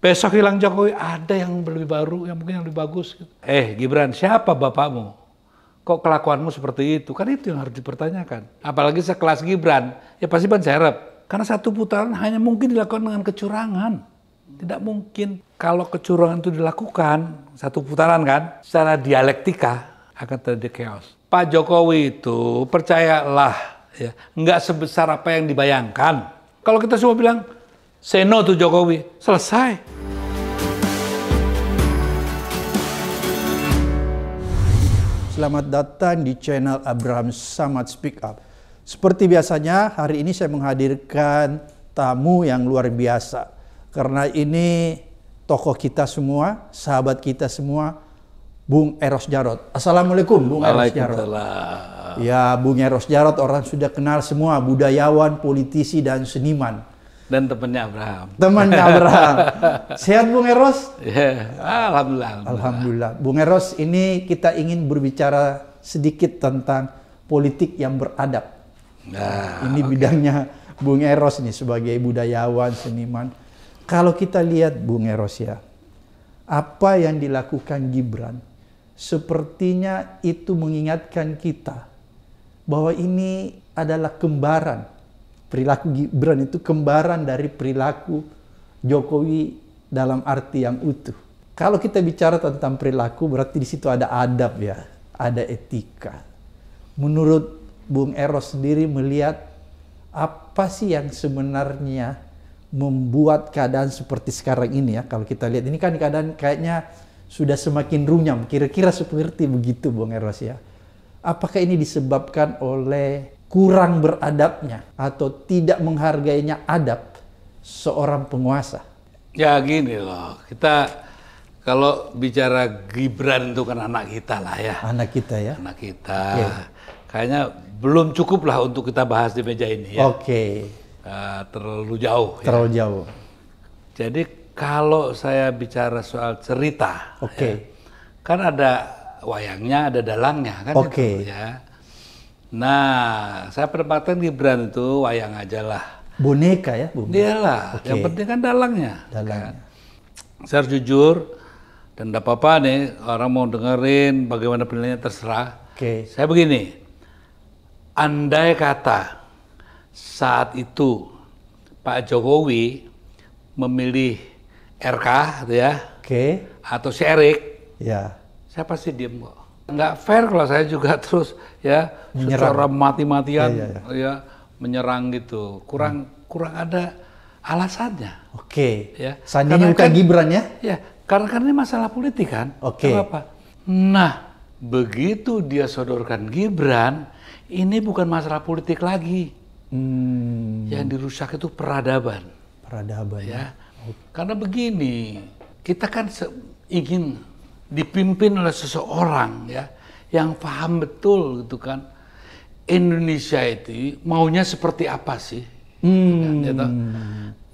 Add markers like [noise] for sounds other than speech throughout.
Besok hilang Jokowi, ada yang lebih baru, yang mungkin yang lebih bagus. Gitu. Eh, Gibran, siapa bapakmu? Kok kelakuanmu seperti itu? Kan itu yang harus dipertanyakan. Apalagi sekelas Gibran, ya pasti ban serep. Karena satu putaran hanya mungkin dilakukan dengan kecurangan. Tidak mungkin kalau kecurangan itu dilakukan, satu putaran kan, secara dialektika akan terjadi chaos. Pak Jokowi itu percayalah, ya, nggak sebesar apa yang dibayangkan. Kalau kita semua bilang, Say no Jokowi. Selesai. Selamat datang di channel Abraham Samad Speak Up. Seperti biasanya, hari ini saya menghadirkan tamu yang luar biasa. Karena ini tokoh kita semua, sahabat kita semua, Bung Eros Jarot. Assalamualaikum Bung Eros Jarot. Ya, Bung Eros Jarot orang sudah kenal semua, budayawan, politisi, dan seniman dan temannya Abraham. Temannya Abraham. [laughs] Sehat Bung Eros? Yeah. Alhamdulillah, alhamdulillah. Alhamdulillah. Bung Eros, ini kita ingin berbicara sedikit tentang politik yang beradab. Nah, ini okay. bidangnya Bung Eros nih sebagai budayawan, seniman. Kalau kita lihat Bung Eros ya, apa yang dilakukan Gibran sepertinya itu mengingatkan kita bahwa ini adalah kembaran perilaku Gibran itu kembaran dari perilaku Jokowi dalam arti yang utuh. Kalau kita bicara tentang perilaku, berarti di situ ada adab ya, ada etika. Menurut Bung Eros sendiri melihat apa sih yang sebenarnya membuat keadaan seperti sekarang ini ya. Kalau kita lihat ini kan keadaan kayaknya sudah semakin runyam. Kira-kira seperti begitu Bung Eros ya. Apakah ini disebabkan oleh kurang beradabnya atau tidak menghargainya adab seorang penguasa? Ya gini loh, kita kalau bicara Gibran itu kan anak kita lah ya. Anak kita ya. Anak kita. Okay. Kayaknya belum cukup lah untuk kita bahas di meja ini ya. Oke. Okay. Uh, eh, terlalu jauh. Ya. Terlalu ya. jauh. Jadi kalau saya bicara soal cerita, oke, okay. ya, kan ada wayangnya, ada dalangnya kan, oke, okay. Itu, ya. Nah, saya perempatan Gibran itu wayang aja lah. Boneka ya? Iya Dia lah. Okay. Yang penting kan dalangnya. Dalangnya. Kan? Saya jujur. Dan tidak apa-apa nih, orang mau dengerin bagaimana penilaiannya terserah. Okay. Saya begini, andai kata saat itu Pak Jokowi memilih RK gitu ya, okay. atau si Erik, ya. saya pasti diem kok. Nggak fair kalau saya juga [laughs] terus ya menyerang. secara mati-matian ya, ya, ya. ya menyerang gitu. Kurang hmm. kurang ada alasannya. Oke. Okay. Ya. Sandinya bukan kan, Gibran ya? Ya, karena karena ini masalah politik kan. Oke. Okay. Apa? Nah, begitu dia sodorkan Gibran, ini bukan masalah politik lagi. Hmm. Yang dirusak itu peradaban. Peradaban. Ya. ya. Karena begini, kita kan ingin dipimpin oleh seseorang ya yang paham betul gitu kan Indonesia itu maunya seperti apa sih gitu kan, hmm. gitu.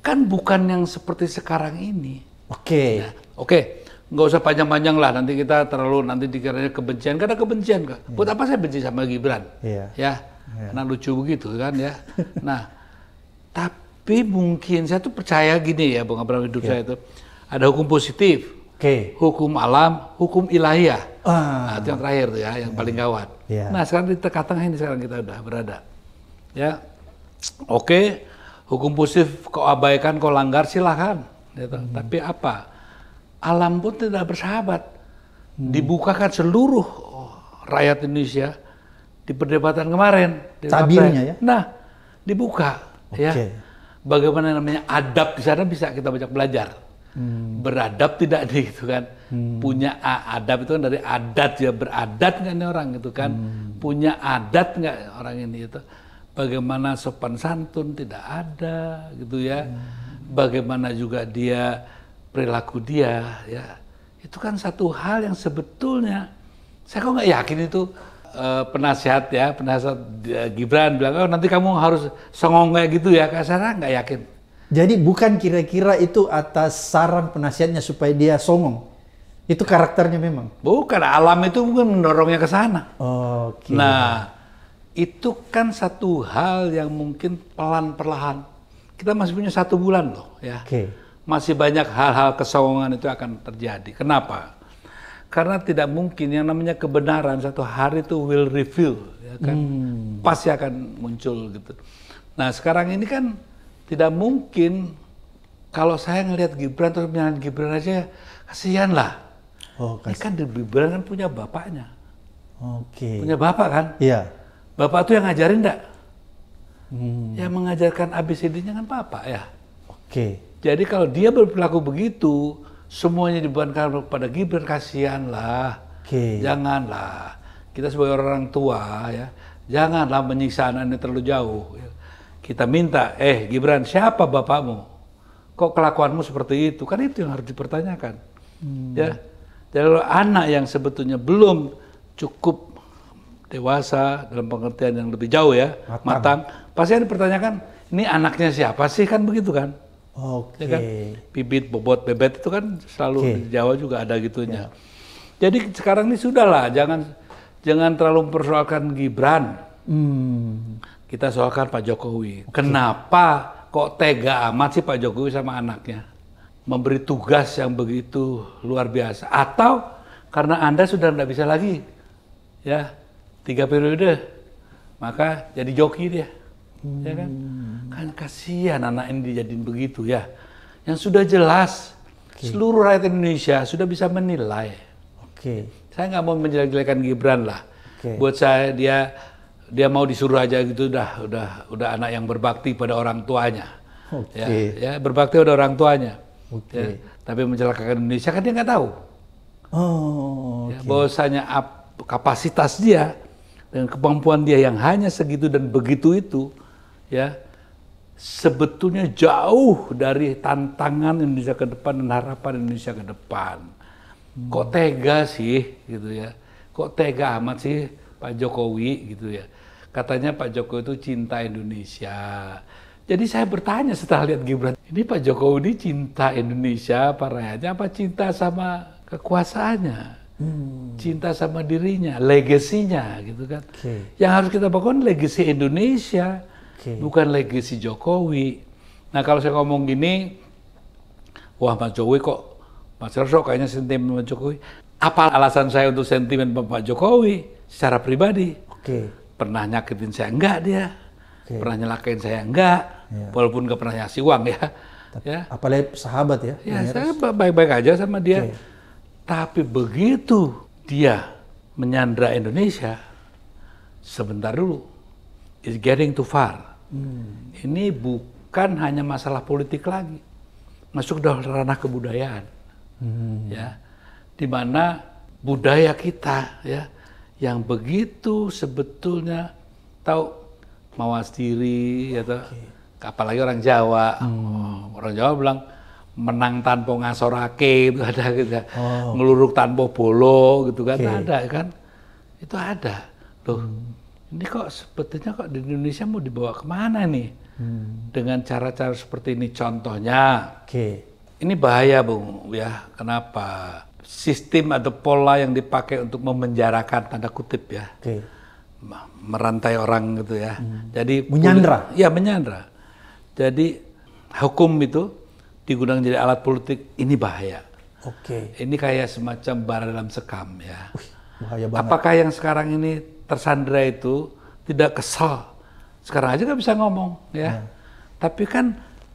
kan bukan yang seperti sekarang ini oke okay. ya, oke okay. nggak usah panjang-panjang lah nanti kita terlalu nanti dikiranya kebencian karena kebencian kok hmm. buat apa saya benci sama Gibran yeah. ya yeah. karena lucu begitu kan ya [laughs] nah tapi mungkin saya tuh percaya gini ya Bung Abraham hidup yeah. saya itu ada hukum positif okay. hukum alam, hukum ilahiyah. Ah. Nah, itu yang terakhir tuh ya, yang paling gawat. Yeah. Nah sekarang di tengah-tengah ini sekarang kita udah berada. Ya, oke, okay. hukum positif kau abaikan, kau langgar silahkan. Gitu. Hmm. Tapi apa? Alam pun tidak bersahabat. Hmm. Dibukakan seluruh rakyat Indonesia di perdebatan kemarin. Di Tabirnya ya? Nah, dibuka. Okay. Ya. Bagaimana namanya adab di sana bisa kita banyak belajar hmm. beradab tidak nih gitu kan hmm. punya adab itu kan dari adat ya beradat nggak nih orang gitu kan hmm. punya adat nggak orang ini itu bagaimana sopan santun tidak ada gitu ya hmm. bagaimana juga dia perilaku dia ya itu kan satu hal yang sebetulnya saya kok nggak yakin itu uh, penasihat ya penasihat eh, Gibran bilang oh nanti kamu harus songong kayak gitu ya kak Sarah nggak yakin jadi bukan kira-kira itu atas saran penasihatnya supaya dia songong. Itu karakternya memang. Bukan alam itu mungkin mendorongnya ke sana. Oke. Okay. Nah, itu kan satu hal yang mungkin pelan perlahan. Kita masih punya satu bulan loh ya. Oke. Okay. Masih banyak hal-hal kesongongan itu akan terjadi. Kenapa? Karena tidak mungkin yang namanya kebenaran satu hari itu will reveal ya kan. Hmm. Pasti akan muncul gitu. Nah, sekarang ini kan tidak mungkin kalau saya ngelihat Gibran terus menyalahkan Gibran aja kasihan lah. Oh, Ini kan Gibran kan punya bapaknya. Oke. Okay. Punya bapak kan? Iya. Bapak tuh yang ngajarin enggak? Hmm. Yang mengajarkan ABCD-nya kan bapak ya. Oke. Okay. Jadi kalau dia berperilaku begitu, semuanya dibebankan kepada Gibran kasihan lah. Oke. Okay. Janganlah. Kita sebagai orang tua ya, janganlah menyiksa anaknya terlalu jauh. Ya kita minta, eh Gibran siapa bapakmu? Kok kelakuanmu seperti itu? Kan itu yang harus dipertanyakan. Hmm. Ya, jadi anak yang sebetulnya belum cukup dewasa dalam pengertian yang lebih jauh ya, matang, matang pasti yang dipertanyakan, ini anaknya siapa sih kan begitu kan? Oke. Okay. Ya kan? Bibit, bobot, bebet itu kan selalu okay. di Jawa juga ada gitunya. Yeah. Jadi sekarang ini sudahlah, jangan jangan terlalu mempersoalkan Gibran. Hmm kita soalkan Pak Jokowi. Kenapa kok tega amat sih Pak Jokowi sama anaknya? Memberi tugas yang begitu luar biasa. Atau karena Anda sudah tidak bisa lagi, ya, tiga periode, maka jadi joki dia. Hmm. Ya kan? Hmm. Kan kasihan anak ini dijadiin begitu ya. Yang sudah jelas, okay. seluruh rakyat Indonesia sudah bisa menilai. Oke. Okay. Saya nggak mau menjelek-jelekan Gibran lah. Okay. Buat saya dia dia mau disuruh aja gitu udah udah udah anak yang berbakti pada orang tuanya okay. ya, ya berbakti pada orang tuanya okay. ya, tapi mencelakakan Indonesia kan dia nggak tahu oh okay. ya, bahwasanya kapasitas dia dengan kemampuan dia yang hanya segitu dan begitu itu ya sebetulnya jauh dari tantangan Indonesia ke depan dan harapan Indonesia ke depan hmm. kok tega sih gitu ya kok tega amat sih Pak Jokowi gitu ya. Katanya Pak Jokowi itu cinta Indonesia. Jadi saya bertanya setelah lihat Gibran, ini Pak Jokowi ini cinta Indonesia apa rakyatnya apa cinta sama kekuasaannya? Hmm. Cinta sama dirinya, legasinya gitu kan. Okay. Yang harus kita bangun legasi Indonesia, okay. bukan legasi Jokowi. Nah kalau saya ngomong gini, wah Pak Jokowi kok, Mas serso kayaknya sentimen Pak Jokowi. Apa alasan saya untuk sentimen Pak Jokowi? secara pribadi. Oke. Pernah nyakitin saya enggak dia? Okay. Pernah nyelakain saya enggak? Yeah. Walaupun gak pernah ngasih uang ya. Tapi, ya. Apalagi sahabat ya. Ya, saya baik-baik aja sama dia. Okay. Tapi begitu dia menyandra Indonesia, sebentar dulu. It's getting too far. Hmm. Ini bukan hanya masalah politik lagi. Masuk dalam ranah kebudayaan. Hmm. Ya. Di mana budaya kita ya yang begitu sebetulnya tahu mawas diri atau ya okay. apalagi orang Jawa hmm. orang Jawa bilang menang tanpa ngasorake [laughs] itu ada gitu kan. oh. ngeluruk tanpa bolo gitu kan okay. ada kan itu ada loh hmm. ini kok sebetulnya kok di Indonesia mau dibawa kemana nih hmm. dengan cara-cara seperti ini contohnya okay. ini bahaya bung ya kenapa sistem atau pola yang dipakai untuk memenjarakan tanda kutip ya. Okay. Merantai orang gitu ya. Hmm. Jadi menyandra. ya menyandra. Jadi hukum itu digunakan jadi alat politik ini bahaya. Oke. Okay. Ini kayak semacam bara dalam sekam ya. Wih, bahaya banget. Apakah yang sekarang ini tersandra itu tidak kesal? Sekarang aja nggak bisa ngomong ya. Hmm. Tapi kan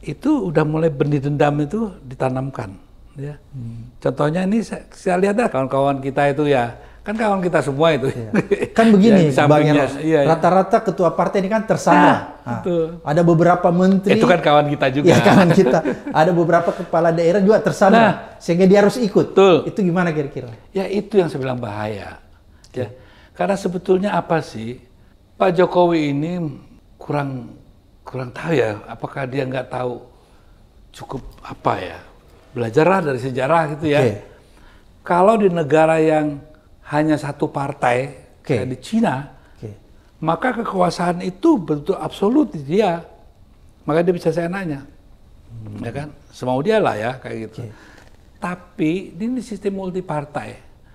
itu udah mulai benih dendam itu ditanamkan. Ya. Hmm. Contohnya ini saya, saya lihat dah kawan-kawan kita itu ya, kan kawan kita semua itu. Ya. Kan begini, [laughs] ya, Bang iya, iya. rata-rata ketua partai ini kan tersandra. Nah, nah, ada beberapa menteri. Itu kan kawan kita juga. Ya, kawan kita. ada beberapa kepala daerah juga tersandra, nah, sehingga dia harus ikut. Betul. Itu gimana kira-kira? Ya itu yang saya bilang bahaya. Ya. Karena sebetulnya apa sih Pak Jokowi ini kurang kurang tahu ya, apakah dia nggak tahu cukup apa ya belajarlah dari sejarah gitu ya. Okay. Kalau di negara yang hanya satu partai okay. kayak di Cina, okay. maka kekuasaan itu bentuk absolut di dia. Maka dia bisa seenaknya. Hmm. Ya kan? Semau dia lah ya kayak gitu. Okay. Tapi ini sistem multi partai.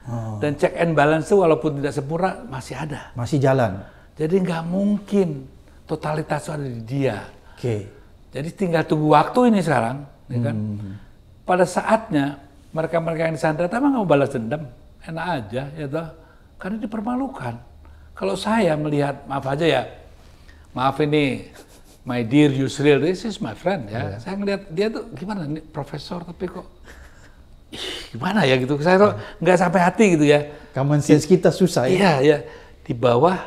Oh. Dan check and balance itu walaupun tidak sempurna masih ada. Masih jalan. Jadi nggak mungkin totalitas ada di dia. Oke. Okay. Jadi tinggal tunggu waktu ini sekarang, ya kan? Hmm pada saatnya mereka-mereka yang disandra, nggak mau balas dendam, enak aja ya toh, karena dipermalukan. Kalau saya melihat, maaf aja ya, maaf ini, my dear Yusril, this is my friend ya. Yeah. Saya ngelihat dia tuh gimana nih profesor tapi kok ih, gimana ya gitu. Saya tuh yeah. nggak sampai hati gitu ya. Common sense kita susah ya. Iya ya, di bawah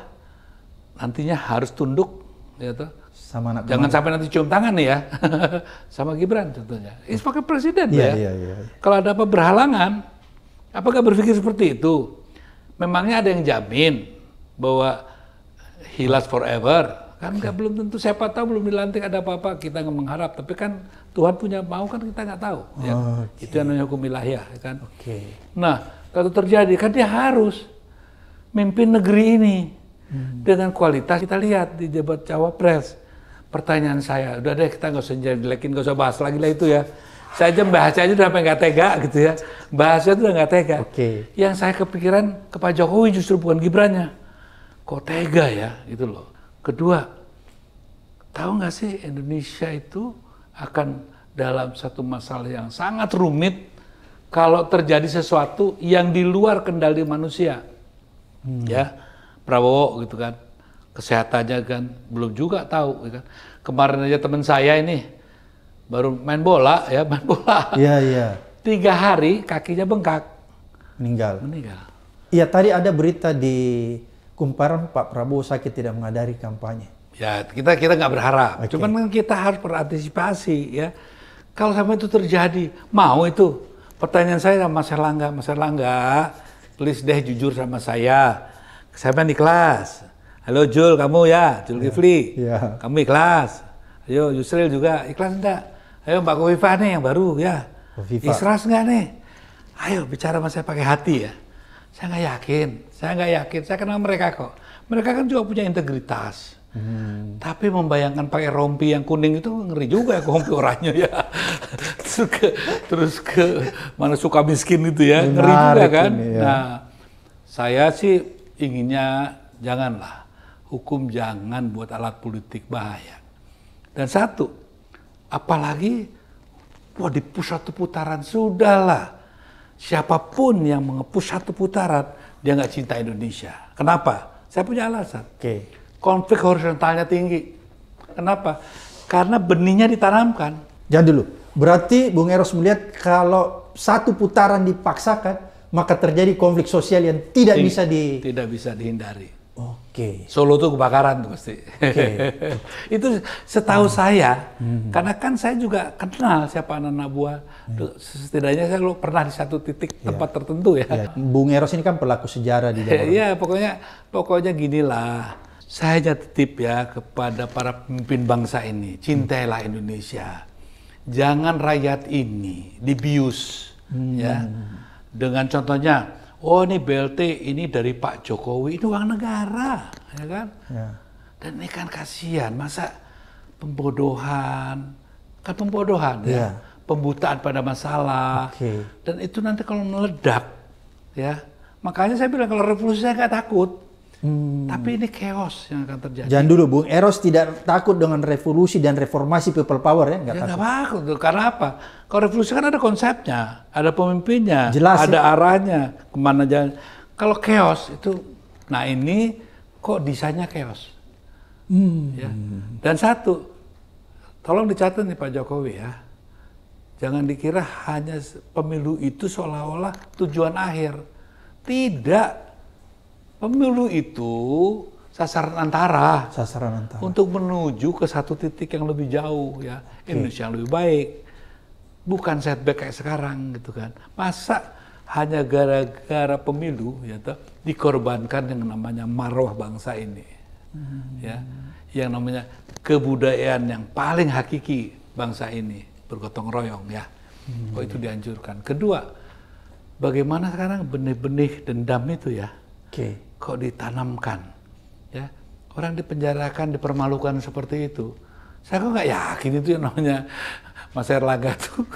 nantinya harus tunduk ya toh sama anak Jangan sampai nanti cium tangan nih ya. [laughs] sama Gibran tentunya. Ini iya, sebagai presiden yeah, ya. Yeah, yeah. Iya. Kalau ada apa berhalangan, apakah berpikir seperti itu? Memangnya ada yang jamin bahwa he last forever? Kan nggak belum tentu siapa tahu belum dilantik ada apa-apa kita nggak mengharap. Tapi kan Tuhan punya mau kan kita nggak tahu. Oh, ya. okay. Itu yang namanya hukum ya kan. Okay. Nah kalau terjadi kan dia harus memimpin negeri ini hmm. dengan kualitas kita lihat di jabat cawapres pertanyaan saya. Udah deh kita nggak usah jelekin, nggak usah bahas lagi lah itu ya. Saya aja bahasnya aja udah sampai nggak tega gitu ya. Bahasnya tuh udah nggak tega. Oke. Okay. Yang saya kepikiran ke Pak Jokowi justru bukan Gibrannya. Kok tega ya gitu loh. Kedua, tahu nggak sih Indonesia itu akan dalam satu masalah yang sangat rumit kalau terjadi sesuatu yang di luar kendali manusia. Hmm. Ya, Prabowo gitu kan kesehatannya kan belum juga tahu ya kan. Kemarin aja teman saya ini baru main bola [laughs] ya, main bola. Iya, iya. Tiga hari kakinya bengkak. Meninggal. Meninggal. Iya, tadi ada berita di Kumparan Pak Prabowo sakit tidak menghadiri kampanye. Ya, kita kita nggak berharap. Okay. Cuman kan kita harus berantisipasi ya. Kalau sampai itu terjadi, mau itu. Pertanyaan saya sama Mas Erlangga, Mas Erlangga, please deh jujur sama saya. Saya main di kelas Halo Jul, kamu ya, Jul iya. Kifli. Yeah. Kamu ikhlas. Ayo Yusril juga ikhlas enggak? Ayo Mbak Kofifa nih yang baru ya. Kofifa. Ikhlas enggak nih? Ayo bicara sama saya pakai hati ya. Saya nggak yakin, saya nggak yakin, saya kenal mereka kok. Mereka kan juga punya integritas. Hmm. Tapi membayangkan pakai rompi yang kuning itu ngeri juga ya, rompi orangnya ya. [laughs] terus ke, terus ke mana suka miskin itu ya, ngeri juga kan. Ini, ya. Nah, saya sih inginnya janganlah hukum jangan buat alat politik bahaya. Dan satu, apalagi wah di satu putaran sudahlah. Siapapun yang mengepus satu putaran, dia nggak cinta Indonesia. Kenapa? Saya punya alasan. Okay. Konflik horizontalnya tinggi. Kenapa? Karena benihnya ditanamkan. Jangan dulu. Berarti Bung Eros melihat kalau satu putaran dipaksakan, maka terjadi konflik sosial yang tidak Ting bisa di tidak bisa dihindari. Oke. Okay. Solo tuh kebakaran tuh pasti. Okay. [laughs] itu setahu ah. saya, hmm. karena kan saya juga kenal siapa anak buah. Hmm. Setidaknya saya pernah di satu titik yeah. tempat tertentu ya. Yeah. Bung Eros ini kan pelaku sejarah di Jawa. [laughs] Iya, pokoknya pokoknya lah. Saya hanya titip ya kepada para pemimpin bangsa ini, cintailah hmm. Indonesia. Jangan rakyat ini dibius hmm. ya. Dengan contohnya oh ini BLT ini dari Pak Jokowi ini uang negara, ya kan? Ya. Dan ini kan kasihan, masa pembodohan, kan pembodohan ya, ya? pembutaan pada masalah, okay. dan itu nanti kalau meledak, ya makanya saya bilang kalau revolusi saya nggak takut, Hmm. Tapi ini chaos yang akan terjadi. Jangan dulu, Bung Eros tidak takut dengan revolusi dan reformasi people power ya? Nggak ya, takut. Nggak takut. Karena apa? Kalau revolusi kan ada konsepnya, ada pemimpinnya, Jelas, ada ya. arahnya, kemana jalan. Kalau chaos itu, nah ini kok desainnya chaos. Hmm. Ya. Dan satu, tolong dicatat nih Pak Jokowi ya. Jangan dikira hanya pemilu itu seolah-olah tujuan akhir. Tidak, Pemilu itu sasaran antara. Sasaran antara. Untuk menuju ke satu titik yang lebih jauh ya. Okay. Indonesia yang lebih baik. Bukan setback kayak sekarang gitu kan. Masa hanya gara-gara pemilu ya toh, dikorbankan yang namanya marwah bangsa ini. Hmm. Ya. Yang namanya kebudayaan yang paling hakiki bangsa ini bergotong royong ya. Hmm. Kok oh, itu dianjurkan. Kedua, bagaimana sekarang benih-benih dendam itu ya? Okay kok ditanamkan ya orang dipenjarakan dipermalukan seperti itu saya kok nggak yakin itu yang namanya Mas Erlangga tuh [laughs]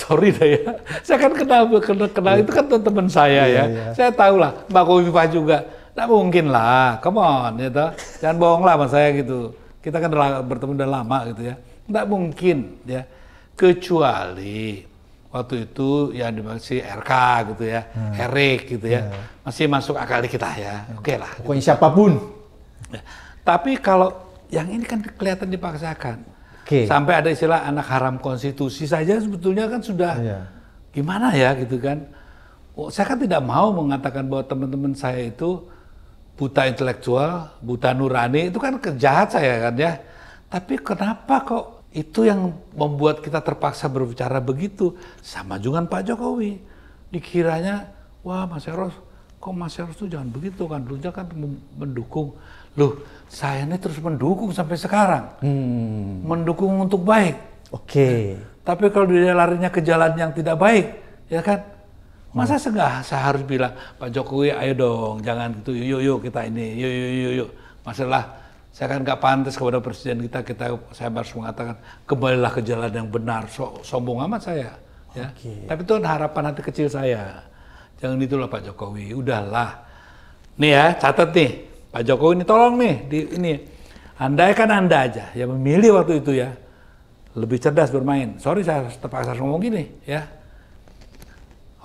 sorry dah ya saya kan kenal kenal, kenal yeah. itu kan teman saya yeah, ya yeah. saya tahu lah Mbak Kofifa juga nggak mungkin lah come on ya toh jangan bohong lah mas saya gitu kita kan bertemu udah lama gitu ya nggak mungkin ya kecuali waktu itu ya masih RK gitu ya, hmm. Erik gitu ya, hmm. masih masuk akal kita ya, hmm. oke okay lah. Pokoknya gitu. siapapun. Ya. Tapi kalau yang ini kan kelihatan dipaksakan, okay. sampai ada istilah anak haram konstitusi saja sebetulnya kan sudah yeah. gimana ya gitu kan. Oh, saya kan tidak mau mengatakan bahwa teman-teman saya itu buta intelektual, buta nurani itu kan kejahat saya kan ya. Tapi kenapa kok itu yang membuat kita terpaksa berbicara begitu. Sama juga Pak Jokowi. Dikiranya, wah Mas Eros, kok Mas Eros tuh jangan begitu kan. Dulunya kan mendukung. Loh, saya ini terus mendukung sampai sekarang. Hmm. Mendukung untuk baik. Oke. Okay. Tapi kalau dia larinya ke jalan yang tidak baik, ya kan? Masa hmm. segah saya harus bilang, Pak Jokowi ayo dong, jangan gitu, yuk yuk, yuk kita ini, yuk yuk yuk yuk. Masalah saya kan nggak pantas kepada presiden kita kita saya harus mengatakan kembalilah ke jalan yang benar so, sombong amat saya ya okay. tapi itu harapan hati kecil saya jangan itulah Pak Jokowi udahlah nih ya catat nih Pak Jokowi ini tolong nih di ini andai kan anda aja yang memilih waktu itu ya lebih cerdas bermain sorry saya terpaksa ngomong gini ya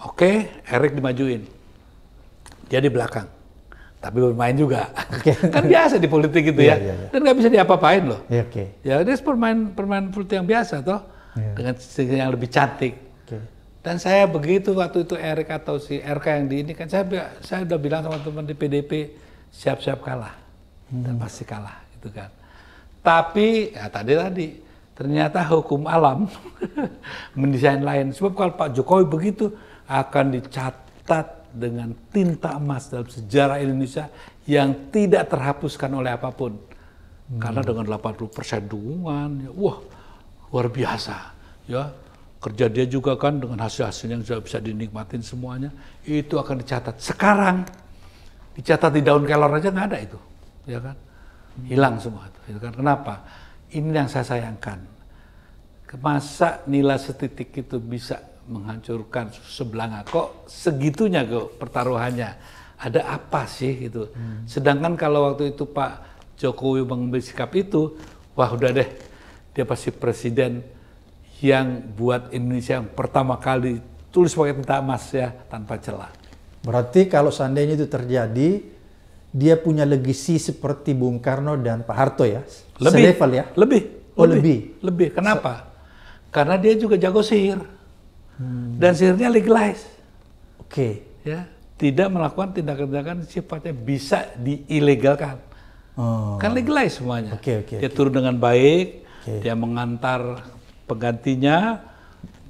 oke Erik dimajuin dia di belakang tapi bermain juga. Okay. [laughs] kan biasa di politik gitu yeah, ya. Yeah, yeah. Iya. Dan nggak bisa diapa-apain loh. Yeah, okay. Ya ini permain permain politik yang biasa toh yeah. dengan yang lebih cantik. Okay. Dan saya begitu waktu itu Erik atau si RK yang di ini kan saya saya udah bilang sama teman di PDP siap-siap kalah hmm. dan pasti kalah gitu kan. Tapi ya tadi tadi ternyata hukum alam [laughs] mendesain lain. Sebab kalau Pak Jokowi begitu akan dicatat dengan tinta emas dalam sejarah Indonesia yang tidak terhapuskan oleh apapun. Hmm. Karena dengan 80% dukungan, ya, wah luar biasa. Ya, kerja dia juga kan dengan hasil-hasil yang sudah bisa dinikmatin semuanya, itu akan dicatat. Sekarang dicatat di daun kelor aja nggak ada itu, ya kan? Hmm. Hilang semua itu. Ya kan? Kenapa? Ini yang saya sayangkan. Masa nilai setitik itu bisa menghancurkan sebelanga kok segitunya kok pertaruhannya ada apa sih gitu hmm. sedangkan kalau waktu itu Pak Jokowi mengambil sikap itu wah udah deh dia pasti presiden yang buat Indonesia yang pertama kali tulis pakai tinta emas ya tanpa celah berarti kalau seandainya itu terjadi dia punya legisi seperti Bung Karno dan Pak Harto ya lebih level ya lebih oh, lebih lebih, kenapa Se karena dia juga jago sihir hmm. dan sihirnya legalize. Oke. Okay. Ya, tidak melakukan tindakan-tindakan sifatnya bisa diilegalkan. Oh. Kan legalize semuanya. Okay, okay, dia okay. turun dengan baik, okay. dia mengantar penggantinya,